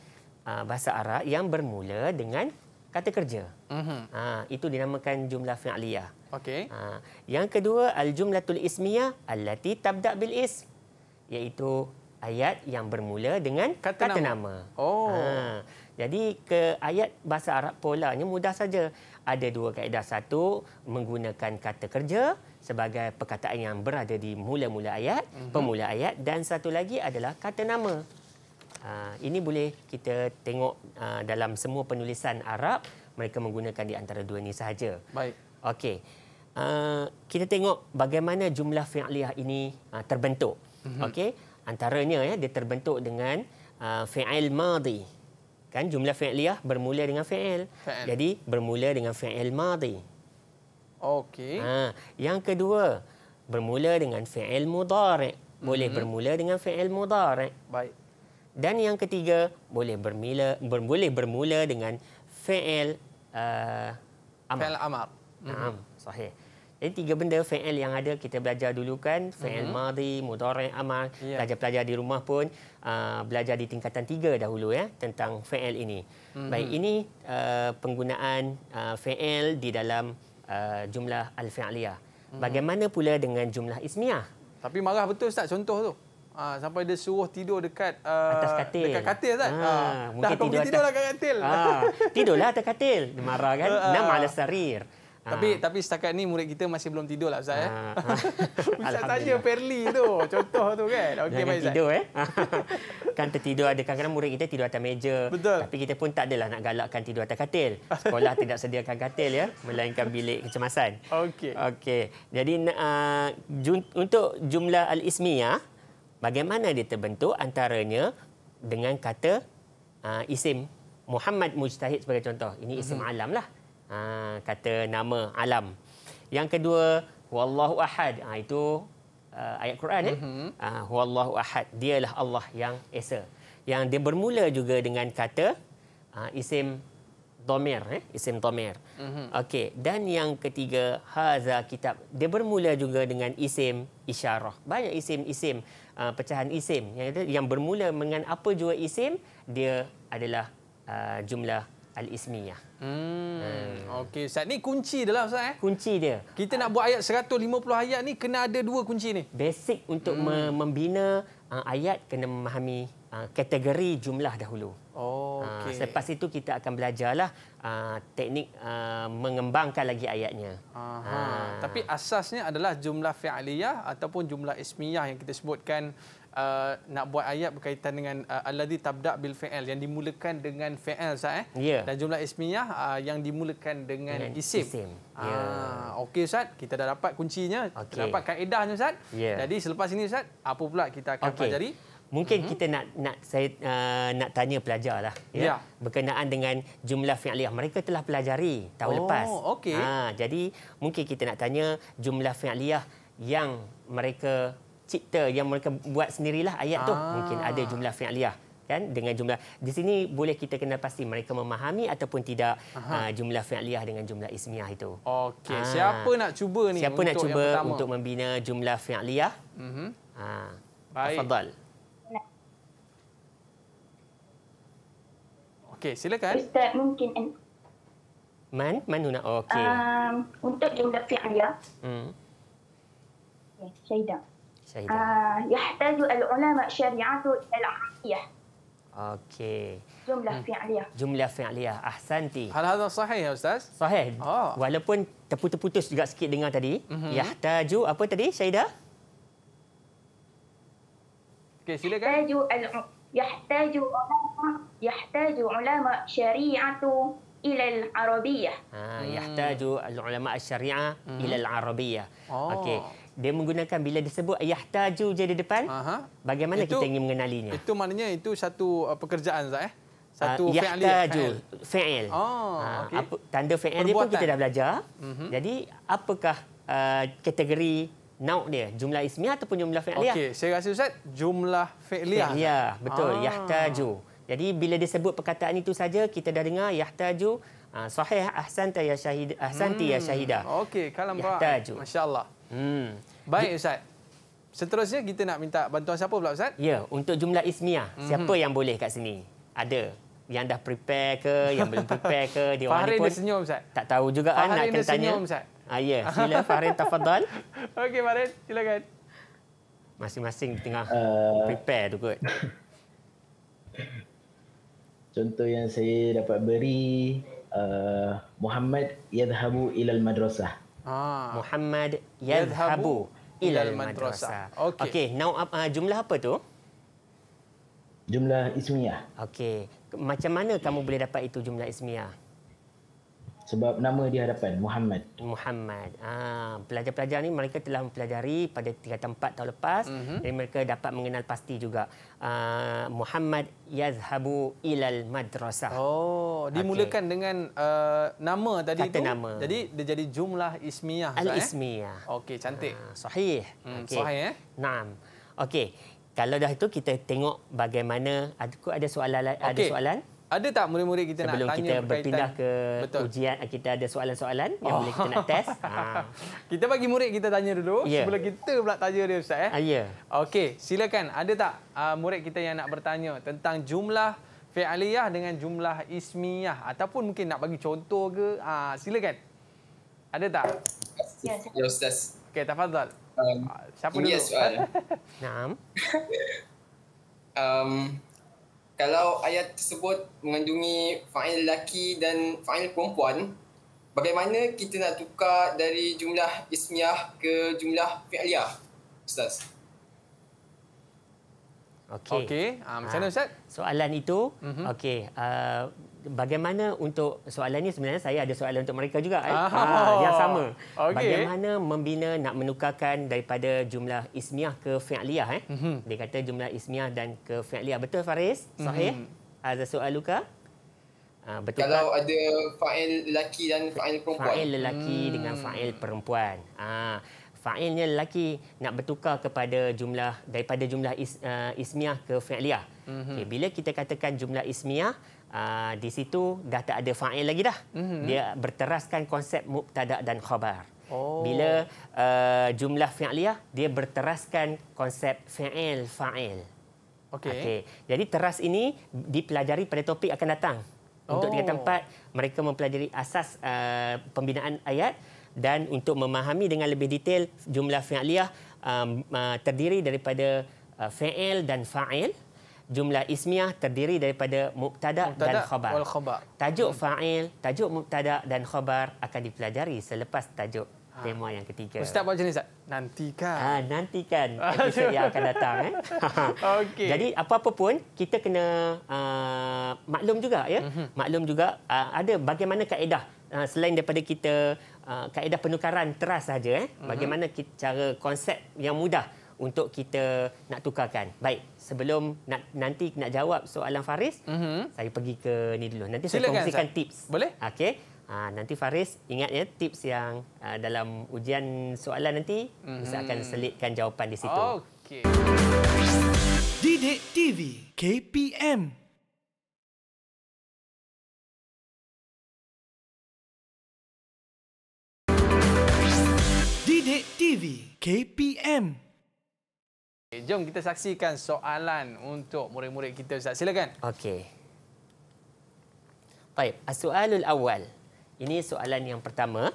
Speaker 3: uh, bahasa Arab yang bermula dengan kata kerja. Mm-hmm. Uh, itu dinamakan jumlah fi'liyah. Okey. Uh, ah, yang kedua al jumlatul ismiyah allati tabda bil is iaitu ayat yang bermula dengan kata, kata nama. nama.
Speaker 2: Oh. Uh,
Speaker 3: jadi ke ayat bahasa Arab polanya mudah saja. Ada dua kaedah. Satu menggunakan kata kerja, sebagai perkataan yang berada di mula-mula ayat, mm-hmm. pemula ayat dan satu lagi adalah kata nama. Uh, ini boleh kita tengok uh, dalam semua penulisan Arab mereka menggunakan di antara dua ini sahaja. Baik. Okey. Uh, kita tengok bagaimana jumlah fi'liyah ini uh, terbentuk. Mm-hmm. Okey. Antaranya ya dia terbentuk dengan uh, fi'il madi. Kan jumlah fi'liyah bermula dengan fi'il. Jadi bermula dengan fi'il madi. Okey. Ha, yang kedua, bermula dengan fi'il mudhari. Boleh mm -hmm. bermula dengan fi'il mudhari. Baik. Dan yang ketiga, boleh bermula ber, boleh bermula dengan fi'il uh, amar. Fi'il amar. mm -hmm. sahih. Jadi tiga benda fi'il yang ada kita belajar dulu kan, fi'il mm -hmm. madhi, mudhari, amar. Ya. Belajar-belajar yeah. di rumah pun uh, belajar di tingkatan tiga dahulu ya tentang fi'il ini. Mm -hmm. Baik, ini uh, penggunaan uh, fi'il di dalam uh, jumlah al-fi'liyah. Hmm. Bagaimana pula dengan jumlah ismiyah? Tapi marah betul Ustaz contoh tu. Ha, sampai dia suruh tidur dekat
Speaker 1: uh, atas katil. Dekat katil Ustaz. Ah, ha, ha, dah kau tidur, tidur atas... katil. Ha, tidurlah
Speaker 3: atas katil. Dia marah kan? Uh, ha, uh. Ha. Nama ala
Speaker 1: sarir. Tapi ha. tapi setakat ni murid kita masih belum tidur lah Ustaz. Ha. Ha. Ustaz tanya Perli tu, contoh tu kan. Okay, Jangan baik, tidur
Speaker 3: eh. kan tertidur ada kadang-kadang murid kita tidur atas meja. Betul. Tapi kita pun tak adalah nak galakkan tidur atas katil. Sekolah tidak sediakan katil ya. Melainkan bilik kecemasan. Okey. Okey. Jadi uh, jun- untuk jumlah al-ismiyah, bagaimana dia terbentuk antaranya dengan kata uh, isim Muhammad Mujtahid sebagai contoh. Ini isim mm-hmm. alam lah ha, kata nama alam. Yang kedua, wallahu ahad. Ha, itu uh, ayat Quran. Eh? Uh-huh. Ha, wallahu ahad. Dialah Allah yang esa. Yang dia bermula juga dengan kata ha, isim domir. Eh? Isim domir. Uh-huh. Mhm. Okay. Dan yang ketiga, haza kitab. Dia bermula juga dengan isim isyarah. Banyak isim-isim. Uh, ha, pecahan isim. Yang, yang bermula dengan apa juga isim, dia adalah uh, jumlah al-ismiyah. Hmm. hmm. Okey, Ustaz. Ni kunci dia lah, Ustaz. Eh?
Speaker 1: Kunci dia. Kita nak buat ayat 150 ayat
Speaker 3: ni, kena ada dua kunci ni. Basic untuk hmm. membina uh, ayat, kena memahami uh, kategori jumlah dahulu. Oh, ah, okay. uh, selepas itu, kita akan belajarlah uh, teknik uh, mengembangkan lagi ayatnya. Uh. Tapi asasnya adalah jumlah
Speaker 1: fi'aliyah ataupun jumlah ismiyah yang kita sebutkan uh, nak buat ayat berkaitan dengan uh, alladhi tabda bil fi'il yang dimulakan dengan fi'il sah eh yeah. dan jumlah ismiyah uh, yang dimulakan dengan yeah. isim. isim. Yeah. Ah ya. okey ustaz kita dah dapat kuncinya okay. dapat kaedahnya ustaz. Yeah. Jadi selepas ini ustaz apa pula kita akan okay. pelajari?
Speaker 3: Mungkin mm-hmm. kita nak nak saya uh, nak tanya pelajar lah ya yeah. berkenaan dengan jumlah fi'liyah mereka telah pelajari tahun oh, lepas. Oh okay. Ha, jadi mungkin kita nak tanya jumlah fi'liyah yang mereka cipta yang mereka buat sendirilah ayat ah. tu mungkin ada jumlah fi'liyah kan dengan jumlah di sini boleh kita kenal pasti mereka memahami ataupun tidak uh, jumlah fi'liyah dengan jumlah ismiyah itu okey ha. siapa nak cuba ni siapa untuk nak cuba yang untuk membina jumlah fi'liyah mhm uh -huh. ha tafadhal okey silakan ustaz mungkin man Man nak okey um,
Speaker 1: untuk jumlah fi'liyah mhm okey سيدة؟ آه يحتاج العلماء شريعته العقلية
Speaker 3: اوكي
Speaker 1: جملة فعلية
Speaker 3: جملة فعلية احسنتي هل هذا صحيح يا استاذ؟ صحيح oh. walaupun terputus-putus juga sikit dengar tadi mm-hmm. يحتاج apa tadi Syahida? Okey silakan يحتاج
Speaker 1: ال... يحتاج يحتاج علماء شريعته الى
Speaker 3: العربية ah, يحتاج العلماء الشريعة mm-hmm. الى العربية oh. اوكي okay dia menggunakan bila disebut yahtaju je di depan Aha. bagaimana itu, kita ingin mengenalinya itu maknanya
Speaker 1: itu satu uh, pekerjaan Zah, eh? Ah, satu uh, fi'il yahtaju
Speaker 3: fi'il oh ha, ah, okay. apa, tanda fi'il dia pun kita dah belajar uh-huh. jadi apakah uh, kategori nauk dia jumlah ismiah ataupun jumlah fi'liyah okey saya rasa ustaz jumlah fi'liyah ya betul ah. yahtaju jadi bila disebut perkataan itu saja kita dah dengar yahtaju Ah, sahih ahsanta ya syahid ahsanti ya hmm. ya syahida. Okey, kalam ba. Masya-Allah.
Speaker 2: Hmm.
Speaker 1: Baik Ustaz. Seterusnya kita nak minta bantuan siapa pula Ustaz?
Speaker 3: Ya, untuk jumlah ismiah. Hmm. Siapa hmm. yang boleh kat sini? Ada yang dah prepare ke, yang belum prepare ke, dia orang ni pun. senyum Tak tahu juga kan nak kena tanya. Senyum, Ustaz. Ah, ya, sila Farin tafadhal.
Speaker 1: Okey Farin, silakan.
Speaker 3: Masing-masing tengah uh... prepare tu kot. Contoh yang saya dapat beri uh, Muhammad yadhabu ilal madrasah. Ah. Muhammad yadhhabu ila al-madrasah. Okey. Okey, now uh, jumlah apa tu? Jumlah ismiyah. Okey. Macam mana kamu boleh dapat itu jumlah ismiyah?
Speaker 1: sebab nama di hadapan Muhammad.
Speaker 3: Muhammad. Ah, pelajar-pelajar ni mereka telah mempelajari pada tiga tempat tahun lepas mm-hmm. dan mereka dapat mengenal pasti juga ah, Muhammad yazhabu ilal madrasah. Oh, dimulakan
Speaker 1: dengan uh,
Speaker 3: nama tadi Kata tu. Nama. Jadi dia jadi jumlah ismiyah. Al ismiyah.
Speaker 1: Eh? Okey, cantik. Ah, sahih. Hmm, okay. Sahih eh?
Speaker 3: Naam. Okey. Kalau dah itu kita tengok bagaimana aku ada soalan okay. ada soalan? Ada tak
Speaker 1: murid-murid kita Sebelum nak tanya Sebelum kita berpindah ke Betul. ujian, eh, kita ada soalan-soalan oh. yang boleh kita nak test. ha. Kita bagi murid kita tanya dulu yeah. sebelum kita pula tanya dia Ustaz. Eh. Ah, ya. Okey, silakan. Ada tak uh, murid kita yang nak bertanya tentang jumlah fi'aliyah dengan jumlah ismiyah ataupun mungkin nak bagi contoh ke? Uh, silakan. Ada tak? Ya, ya Ustaz. Okey, tafadhal.
Speaker 3: Um, Siapa ini dulu? Ini soalan. Naam. um,
Speaker 1: kalau ayat tersebut mengandungi fa'il lelaki dan fa'il perempuan, bagaimana kita nak tukar dari jumlah ismiyah ke jumlah fi'liyah? Ustaz.
Speaker 3: Okey. Okay. Uh, ah, macam mana ah, Ustaz? Soalan itu, mm-hmm. okey. Uh, bagaimana untuk soalan ini sebenarnya saya ada soalan untuk mereka juga eh? ah, yang sama. Okay. Bagaimana membina nak menukarkan daripada jumlah ismiah ke fi'liyah eh? Mm-hmm. Dia kata jumlah ismiah dan ke fi'liyah betul Faris? Sahih? Mm-hmm. Ada soal luka? Ah, betul Kalau
Speaker 1: tak? ada fa'il
Speaker 3: lelaki dan fa'il perempuan. Fa'il lelaki hmm. dengan fa'il perempuan. Ah, fa'ilnya lelaki nak bertukar kepada jumlah daripada jumlah is, uh, ismiah ke fi'liyah. Mm-hmm. Okay, bila kita katakan jumlah ismiah Ah, di situ dah tak ada fa'il lagi dah. Mm-hmm. Dia berteraskan konsep mubtada dan khabar.
Speaker 2: Oh. Bila
Speaker 3: uh, jumlah fi'liyah, dia berteraskan konsep fi'il, fa'il. Okey. Okay. Jadi teras ini dipelajari pada topik akan datang. Untuk tingkat oh. tempat, mereka mempelajari asas uh, pembinaan ayat dan untuk memahami dengan lebih detail jumlah fi'liyah um, uh, terdiri daripada uh, fi'il dan fa'il jumlah ismiah terdiri daripada mubtada dan khabar. khabar. Tajuk hmm. fa'il, tajuk mubtada dan khabar akan dipelajari selepas tajuk ha. tema yang ketiga. Ustaz buat jenis Ustaz? Nantikan. Ha, nantikan episode yang akan datang. Eh. okay. Jadi apa-apa pun, kita kena uh, maklum juga. ya. Mm-hmm. Maklum juga uh, ada bagaimana kaedah uh, selain daripada kita uh, kaedah penukaran teras saja. Eh. Mhm. Bagaimana mm-hmm. kita, cara konsep yang mudah untuk kita nak tukarkan. Baik, sebelum nak, nanti nak jawab soalan Faris, mm -hmm. saya pergi ke ni dulu. Nanti Silakan, saya kongsikan Zat. tips. Boleh? Okey. Ha, nanti Faris ingat ya tips yang ha, dalam ujian soalan nanti mm -hmm. saya akan selitkan jawapan di situ. Okey.
Speaker 2: Didik TV KPM
Speaker 1: Didik TV
Speaker 3: KPM
Speaker 1: Jom kita saksikan soalan untuk murid-murid
Speaker 3: kita Ustaz. Silakan. Okey. Baik, soalul awal. Ini soalan yang pertama.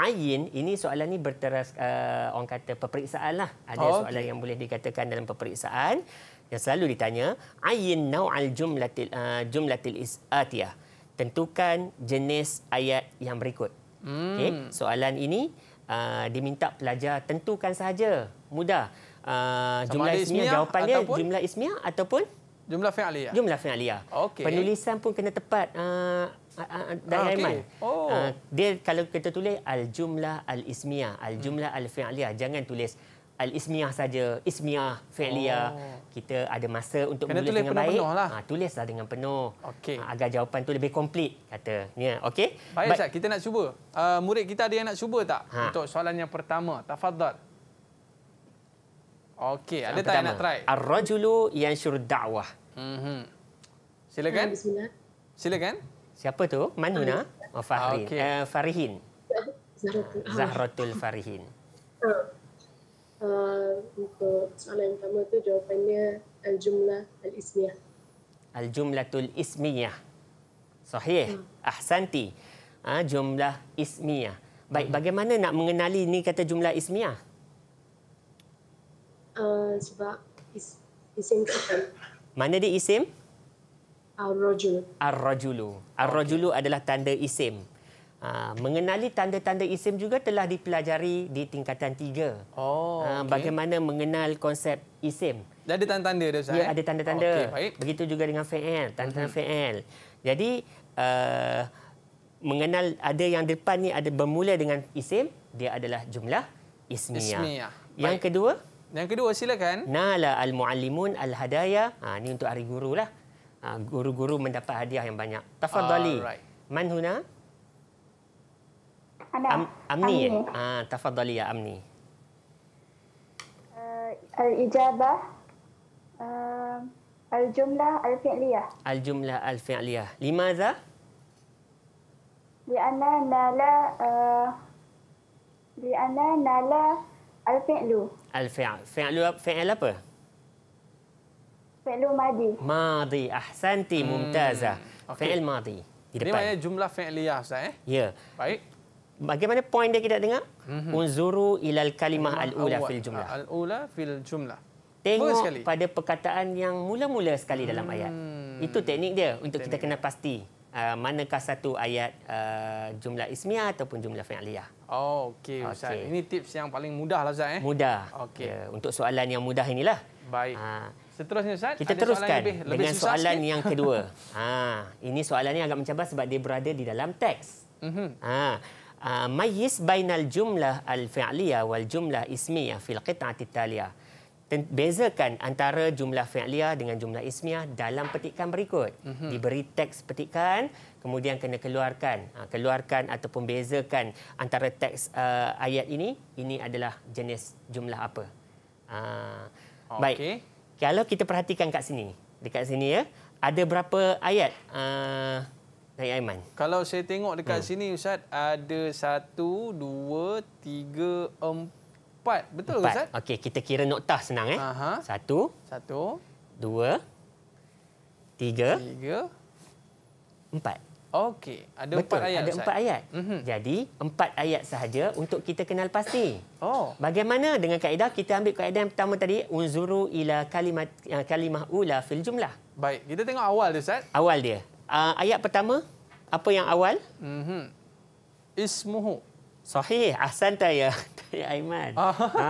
Speaker 3: Ayin, ini soalan ini berteras uh, orang kata peperiksaan lah. Ada oh, soalan okay. yang boleh dikatakan dalam peperiksaan yang selalu ditanya. Ayin naw'al jumlatil, uh, jumlatil is'atiyah. Tentukan jenis ayat yang berikut. Hmm. Okay. Soalan ini uh, diminta pelajar tentukan sahaja. Mudah. Ah, jumlah ismiah, ismiah jawapannya ataupun? jumlah ismiah ataupun jumlah fi'liyah. Jumlah fi'liyah. Okay. Penulisan pun kena tepat uh, uh, uh, a okay. oh. uh, dia kalau kita tulis al jumlah al ismiah, al jumlah hmm. al fi'liyah jangan tulis al ismiah saja, ismiah fi'liyah. Oh. Kita ada masa untuk kena tulis dengan baik. Lah. Uh, tulislah dengan penuh. Okay. Uh, agar jawapan tu lebih komplit kata. Ya, yeah. okey. Baik, But, Ustaz,
Speaker 1: kita nak cuba. Uh, murid kita ada yang nak cuba tak ha. untuk soalan yang pertama? Tafadhal. Okey,
Speaker 3: ada tak nak try? Ar-rajulu yansyur da'wah. Mhm. Silakan. Silakan. Siapa tu? Manuna? Oh, Fahri. Okay. Uh, eh, Farihin. Zahratul ha. Farihin.
Speaker 2: Uh, untuk soalan yang pertama tu jawapannya al-jumlah al-ismiyah.
Speaker 3: Al-jumlatul jumlah ismiyah. Sahih. Uh. Ahsanti. Ah, jumlah ismiyah. Baik, mhm. bagaimana nak mengenali ni kata jumlah ismiyah?
Speaker 2: Eh, sebab is, isim kan.
Speaker 3: Mana dia isim? Ar-Rajul. Ar-Rajulu. Ar-Rajulu okay. adalah tanda isim. Uh, mengenali tanda-tanda isim juga telah dipelajari di tingkatan tiga. Oh, ah, okay. bagaimana mengenal konsep isim. Dia ada tanda-tanda dia, Ustaz? Ya, eh? ada tanda-tanda. Okay, Begitu juga dengan fi'il, tanda-tanda hmm. fi'il. Jadi, uh, mengenal ada yang depan ni ada bermula dengan isim, dia adalah jumlah ismiyah. ismiyah. Yang kedua, yang kedua silakan. Nala al-muallimun al-hadaya. Ha ni untuk hari gurulah. Ha guru-guru mendapat hadiah yang banyak. Tafadhali. Man huna?
Speaker 1: Ana. Am Amni. Ah,
Speaker 3: Ha tafadhali ya Amni.
Speaker 1: Uh, al-ijabah uh, al-jumlah al-fi'liyah.
Speaker 3: Al-jumlah al-fi'liyah. Limaza?
Speaker 1: Li'anna nala uh, eh, li'anna nala Al-fi'lu.
Speaker 3: Al-fi'lu fi'l apa? Fi'lu madi. Madi. Ahsanti hmm. mumtaza. Okay. Fi'l madi. Di Ini maknanya jumlah fi'liyah Ustaz eh? Ya. Baik. Bagaimana poin dia kita dengar? Mm-hmm. Unzuru ilal kalimah al-ula fil jumlah. Ah,
Speaker 1: al-ula fil jumlah.
Speaker 3: Tengok pada perkataan yang mula-mula sekali dalam hmm. ayat. Itu teknik dia untuk teknik. kita kena pasti uh, manakah satu ayat uh, jumlah ismiah ataupun jumlah fi'liyah.
Speaker 1: Oh, okey Okay.
Speaker 3: Ini tips yang paling mudah lah Ustaz. Eh? Mudah. Okay. Uh, ya, untuk soalan yang mudah inilah. Baik. Uh, Seterusnya Ustaz, kita teruskan lebih, lebih dengan soalan sikit? yang kedua. ha, ini soalan ini agak mencabar sebab dia berada di dalam teks. Mm-hmm. Ha, uh, mayis bainal jumlah al-fi'liyah wal jumlah ismiyah fil qit'ati taliyah bezakan antara jumlah fi'liyah dengan jumlah ismiyah dalam petikan berikut. Mm-hmm. Diberi teks petikan, kemudian kena keluarkan. Ha, keluarkan ataupun bezakan antara teks uh, ayat ini, ini adalah jenis jumlah apa. Ha, okay. Baik, kalau kita perhatikan kat sini, dekat sini ya, ada berapa ayat? Uh, Hai Aiman. Kalau saya tengok dekat hmm. sini
Speaker 1: Ustaz, ada satu, dua, tiga, empat, Empat. Betul empat.
Speaker 3: Ustaz? Okey, kita kira noktah senang. eh. Satu. Satu. Dua. Tiga. Tiga. Empat. Okey,
Speaker 1: ada Betul, empat ayat. Ada empat Ustaz.
Speaker 3: ayat. Mm -hmm. Jadi, empat ayat sahaja untuk kita kenal pasti. Oh. Bagaimana dengan kaedah? Kita ambil kaedah yang pertama tadi, unzuru ila kalimat eh, kalimah ula fil jumlah. Baik, kita tengok awal dia, Ustaz. Awal dia. Uh, ayat pertama, apa yang awal? Mm -hmm. Ismuhu. Sahih, ahsanta ya. Aiman. Ah. Ha,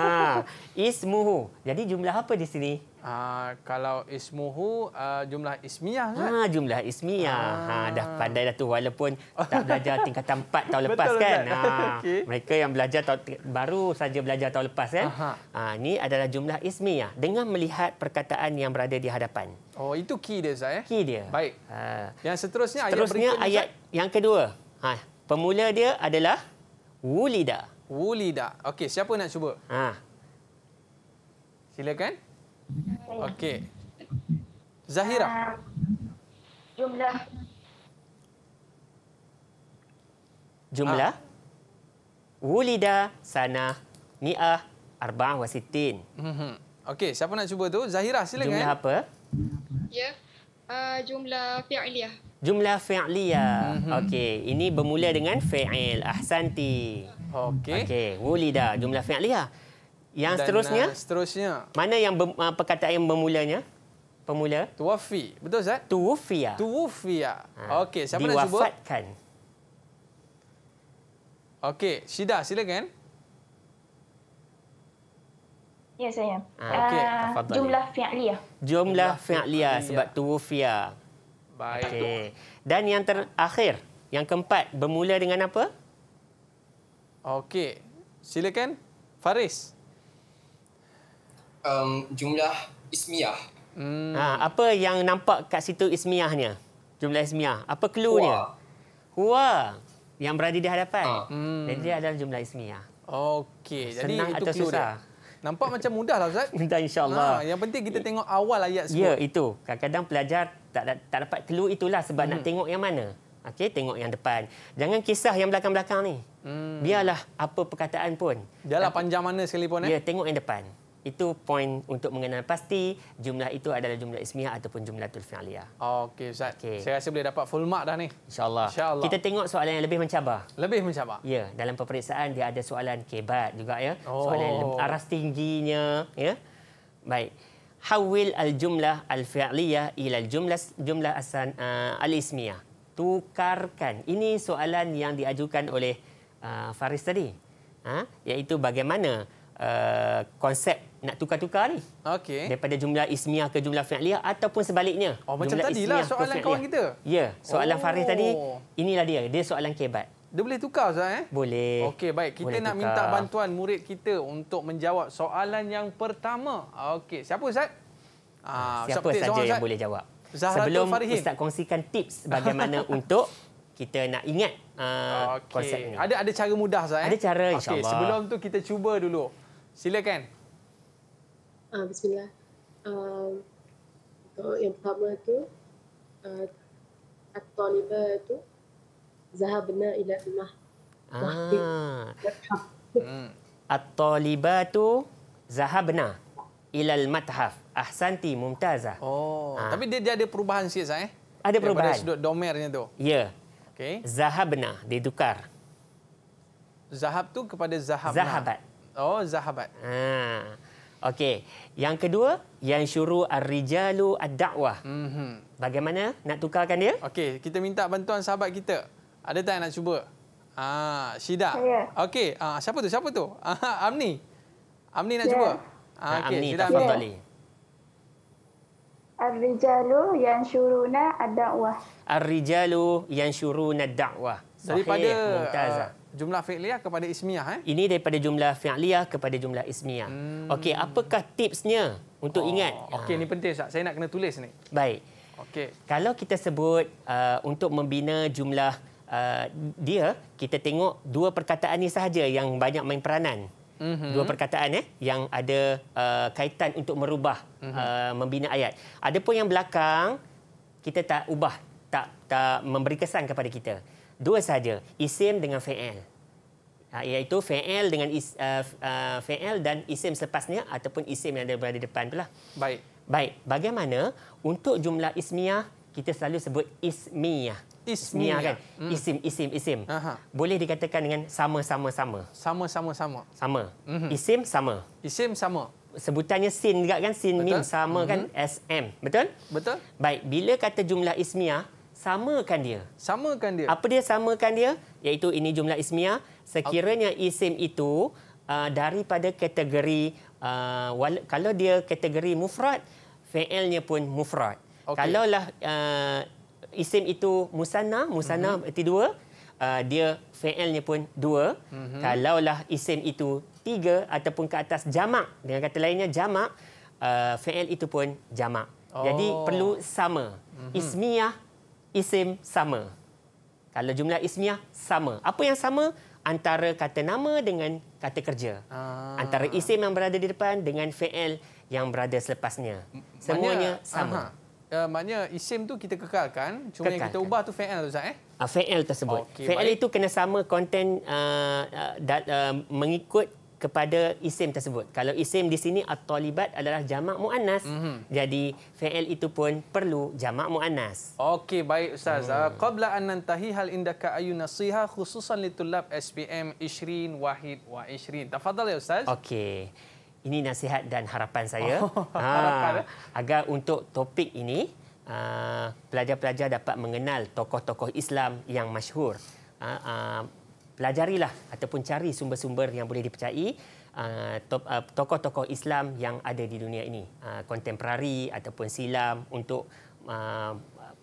Speaker 3: ismuhu. Jadi jumlah apa di sini? Ah, kalau ismuhu uh, jumlah ismiah kan? Ah, jumlah ismiah. Ah. Kan? Ha, ah. dah pandai dah tu walaupun tak belajar tingkatan 4 tahun lepas Betul, kan. Ah. Okay. Mereka yang belajar tahun, baru saja belajar tahun lepas kan. Aha. Ah, ini adalah jumlah ismiah dengan melihat perkataan yang berada di hadapan. Oh, itu key dia saya. Eh? Key dia. Baik. Ah. Yang seterusnya, seterusnya ayat ayat yang kedua. Ha, pemula dia adalah wulida. Wulida, Okey, siapa nak cuba? Ha.
Speaker 1: Silakan. Okey. Zahira. Uh, jumlah.
Speaker 3: Jumlah. Ha. Wulida sana ni'ah arba'ah wa sittin. Mhm. Okey, siapa nak cuba tu? Zahira, silakan. Jumlah apa?
Speaker 1: Ya. Uh, jumlah fi'liyah.
Speaker 3: Jumlah fi'liyah. Mm -hmm. Okey, ini bermula dengan fi'il. Ahsanti. Uh. Okey. Okey, Wuli dah jumlah fi'liyah.
Speaker 1: Yang Dan seterusnya? Uh,
Speaker 3: seterusnya. Mana yang uh, perkataan yang bermulanya? Pemula? Tuwafi. Betul Ustaz? Tuwafiya. Ah. Tuwafiya. Ah. Ha. Okey, siapa Diwafatkan. nak cuba? Diwafatkan.
Speaker 1: Okey, Syida silakan.
Speaker 3: Ya saya. Ha. Okay. Uh, jumlah fi'liyah. Jumlah fi'liyah sebab tuwafiya. Ah. Baik. Okay. Dan yang terakhir, yang keempat bermula dengan apa?
Speaker 1: Okey, silakan Faris.
Speaker 3: Um, jumlah ismiah. Hmm. Ha, apa yang nampak kat situ ismiahnya? Jumlah ismiah. Apa cluenya? Hua. Hua yang berada di hadapan. Ha. Hmm. Jadi dia adalah jumlah ismiah. Okey, jadi Senang itu atau clue susah? dia. Nampak macam mudah lah Ustaz. Minta insyaAllah. Ha, yang penting kita ya. tengok awal ayat sebut. Ya, itu. Kadang-kadang pelajar tak, tak dapat clue itulah sebab hmm. nak tengok yang mana. Okey, tengok yang depan. Jangan kisah yang belakang-belakang ni. Hmm. Biarlah apa perkataan pun. Biarlah panjang mana sekalipun. Eh? Ya, tengok yang depan. Itu poin untuk mengenal pasti jumlah itu adalah jumlah ismiah ataupun jumlah tulfi'aliyah. Okey, Ustaz. Okay. Saya
Speaker 1: rasa boleh dapat full mark dah ni. InsyaAllah. Insya Kita
Speaker 3: tengok soalan yang lebih mencabar. Lebih mencabar? Ya, dalam peperiksaan dia ada soalan kebat juga. ya. Oh. Soalan yang aras tingginya. ya. Baik. Hawil al-jumlah al-fi'aliyah ilal jumlah, jumlah asan uh, al-ismiah tukarkan? Ini soalan yang diajukan oleh uh, Faris tadi. Ha? Iaitu bagaimana uh, konsep nak tukar-tukar ni? Okey. Daripada jumlah ismiah ke jumlah fi'liyah ataupun sebaliknya. Oh, macam jumlah tadilah soalan kawan kita. Ya, soalan oh. Faris tadi inilah dia. Dia soalan kebat. Dia boleh tukar Ustaz eh? Boleh. Okey, baik. Kita boleh nak tukar. minta bantuan
Speaker 1: murid kita untuk menjawab soalan yang pertama. Okey, siapa Ustaz? Ah, siapa saja yang boleh
Speaker 3: jawab? Zahratul sebelum Farihim. Ustaz kongsikan tips bagaimana untuk kita nak ingat uh, okay. konsep ini. Ada ada cara mudah Zah. Eh? Ada cara okay. insyaAllah. Sebelum tu
Speaker 1: kita cuba dulu. Silakan.
Speaker 2: Uh, Bismillah. Uh, yang pertama tu, uh, At-Taliba tu, Zahar ila imah.
Speaker 3: Ah. At-Taliba tu, Zahar benar mathaf Ahsanti Mumtazah. Oh, ha. tapi
Speaker 1: dia, dia ada perubahan sikit saya.
Speaker 3: eh? Ada perubahan. Daripada sudut
Speaker 1: domernya tu. Ya. Okey.
Speaker 3: Zahabna ditukar.
Speaker 1: Zahab tu kepada Zahabna. Zahabat.
Speaker 3: Oh, Zahabat. Ha. Okey. Yang kedua, yang syuru ar-rijalu ad-da'wah. Mm Bagaimana nak tukarkan dia? Okey, kita minta bantuan sahabat kita. Ada tak yang nak cuba?
Speaker 1: Ah, Syida. Yeah. Okey, ah, siapa tu? Siapa tu? Ah, Amni. Amni nak yeah. cuba?
Speaker 3: Ah, ah okay. Amni, Syida Amni. Yeah.
Speaker 1: Ar-rijalu yang syuruna ad-da'wah.
Speaker 3: Ar-rijalu yang syuruna ad-da'wah. Daripada Muntazah.
Speaker 1: Uh, jumlah fi'liyah kepada ismiyah.
Speaker 3: Eh? Ini daripada jumlah fi'liyah kepada jumlah ismiyah. Hmm. Okey, apakah tipsnya untuk oh, ingat? Okey, ah. ini penting. Sah. Saya nak kena tulis ni. Baik. Okey. Kalau kita sebut uh, untuk membina jumlah uh, dia, kita tengok dua perkataan ini sahaja yang banyak main peranan. Mm-hmm. Dua perkataan eh yang ada uh, kaitan untuk merubah mm-hmm. uh, membina ayat. Ada pun yang belakang kita tak ubah, tak tak memberi kesan kepada kita. Dua saja, isim dengan fi'il. Uh, iaitu fi'il dengan is, uh, uh, fi'il dan isim selepasnya ataupun isim yang ada berada depan pula. Baik. Baik, bagaimana untuk jumlah ismiah kita selalu sebut ismiah ismiah kan mm. isim isim isim Aha. boleh dikatakan dengan sama sama sama sama sama sama sama mm-hmm. isim sama isim sama sebutannya sin juga kan sin betul. min sama mm-hmm. kan sm mhm. betul betul baik bila kata jumlah ismiah samakan dia samakan dia apa dia samakan dia iaitu ini jumlah ismiah sekiranya isim itu uh, daripada kategori uh, kalau dia kategori mufrad fi'ilnya pun mufrad okay. kalaulah uh, isim itu musanna, musanna mm-hmm. berarti dua. Uh, dia fi'ilnya pun dua.
Speaker 2: Mm-hmm. Kalaulah
Speaker 3: isim itu tiga ataupun ke atas jamak. Dengan kata lainnya jamak, uh, fi'il itu pun jamak. Oh. Jadi perlu sama. Mm-hmm. Ismiyah, isim sama. Kalau jumlah ismiyah sama. Apa yang sama? Antara kata nama dengan kata kerja. Ah. Antara isim yang berada di depan dengan fi'il yang berada selepasnya. Semuanya Mana, sama. Aha
Speaker 1: uh, maknanya isim tu kita kekalkan cuma kekalkan. yang kita ubah tu fi'il lah, Ustaz eh uh,
Speaker 3: ah, fi'il tersebut okay, fi'il itu kena sama konten uh, ah, uh, ah, dat, uh, mengikut kepada isim tersebut kalau isim di sini at-talibat adalah jamak muannas mm-hmm. jadi fi'il itu pun perlu jamak muannas okey baik ustaz mm. uh, qabla an nantahi hal indaka ayu nasiha khususan
Speaker 1: litulab SPM 20 Wahid wa 20 tafadhal ya ustaz
Speaker 3: okey ini nasihat dan harapan saya oh, ha, harapan. Eh? agar untuk topik ini uh, pelajar-pelajar dapat mengenal tokoh-tokoh Islam yang masyhur. Uh, uh, pelajarilah ataupun cari sumber-sumber yang boleh dipercayai uh, to- uh, tokoh-tokoh Islam yang ada di dunia ini, uh, kontemporari ataupun silam untuk uh,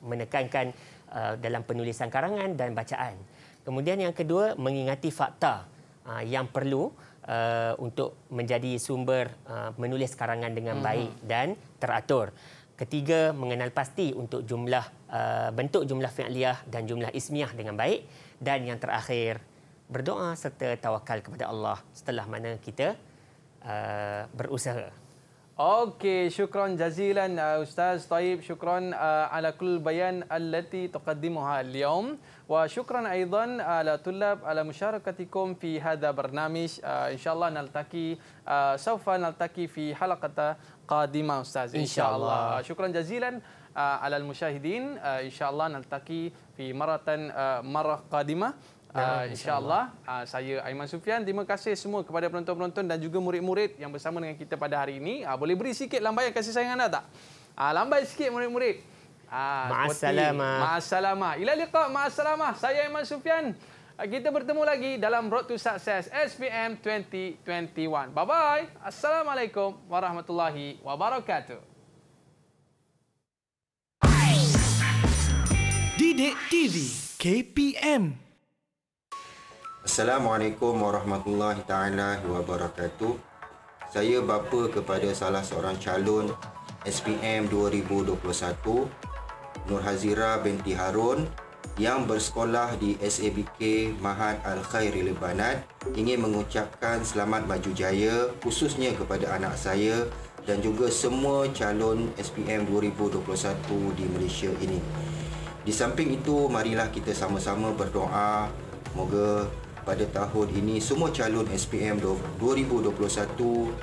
Speaker 3: menekankan uh, dalam penulisan karangan dan bacaan. Kemudian yang kedua mengingati fakta uh, yang perlu uh, untuk menjadi sumber uh, menulis karangan dengan mhm. baik mm-hmm. dan teratur. Ketiga, mengenal pasti untuk jumlah uh, bentuk jumlah fi'liyah dan jumlah ismiyah dengan baik dan yang terakhir berdoa serta tawakal kepada Allah setelah mana kita uh, berusaha.
Speaker 1: Okey, syukran jazilan uh, Ustaz Taib, syukran uh, ala kul bayan allati taqaddimuha al-yawm. al yawm وشكرا ايضا على طلاب على مشاركتكم في هذا برنامج ان شاء الله نلتقي سوف نلتقي في حلقه قادمه استاذ ان شاء الله شكرا جزيلا على المشاهدين ان شاء الله نلتقي في مره مره قادمه Uh, InsyaAllah ah, insya uh, ah, ah, ya, Saya Aiman Sufian Terima kasih semua kepada penonton-penonton Dan juga murid-murid yang bersama dengan kita pada hari ini uh, Boleh beri sikit lambai yang kasih sayang anda tak? Uh, lambai sikit murid-murid Ma'assalamah. Ma'assalamah. Ila liqa, ma'assalamah. Saya Iman Sufian. Ah, kita bertemu lagi dalam Road to Success SPM 2021. Bye-bye. Assalamualaikum warahmatullahi wabarakatuh. Didik TV KPM
Speaker 3: Assalamualaikum warahmatullahi ta'ala wabarakatuh Saya bapa kepada salah seorang calon SPM 2021 Nur Hazira binti Harun yang bersekolah di SABK Mahat Al-Khairi Lebanat ingin mengucapkan selamat maju jaya khususnya kepada anak saya dan juga semua calon SPM 2021 di Malaysia ini. Di samping itu, marilah kita sama-sama berdoa moga pada tahun ini semua calon SPM 2021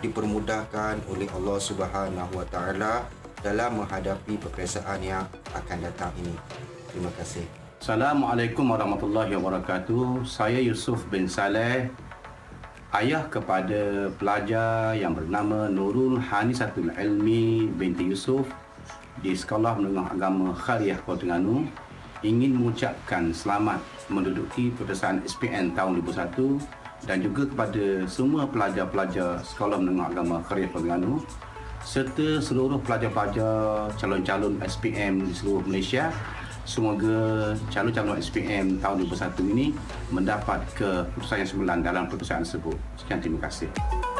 Speaker 3: dipermudahkan oleh Allah Subhanahu Wa Taala dalam menghadapi peperiksaan yang
Speaker 1: akan datang ini. Terima kasih. Assalamualaikum warahmatullahi wabarakatuh. Saya Yusuf bin Saleh, ayah kepada pelajar yang bernama Nurul Hanisatul Ilmi binti Yusuf di Sekolah Menengah Agama Khaliah Kota Terengganu ingin mengucapkan selamat menduduki peperiksaan SPN tahun 2001 dan juga kepada semua pelajar-pelajar Sekolah Menengah Agama Khaliah Kota Terengganu serta seluruh pelajar-pelajar calon-calon SPM di seluruh Malaysia. Semoga calon-calon SPM tahun 2021 ini mendapat keputusan yang sembilan dalam keputusan tersebut. Sekian Terima kasih.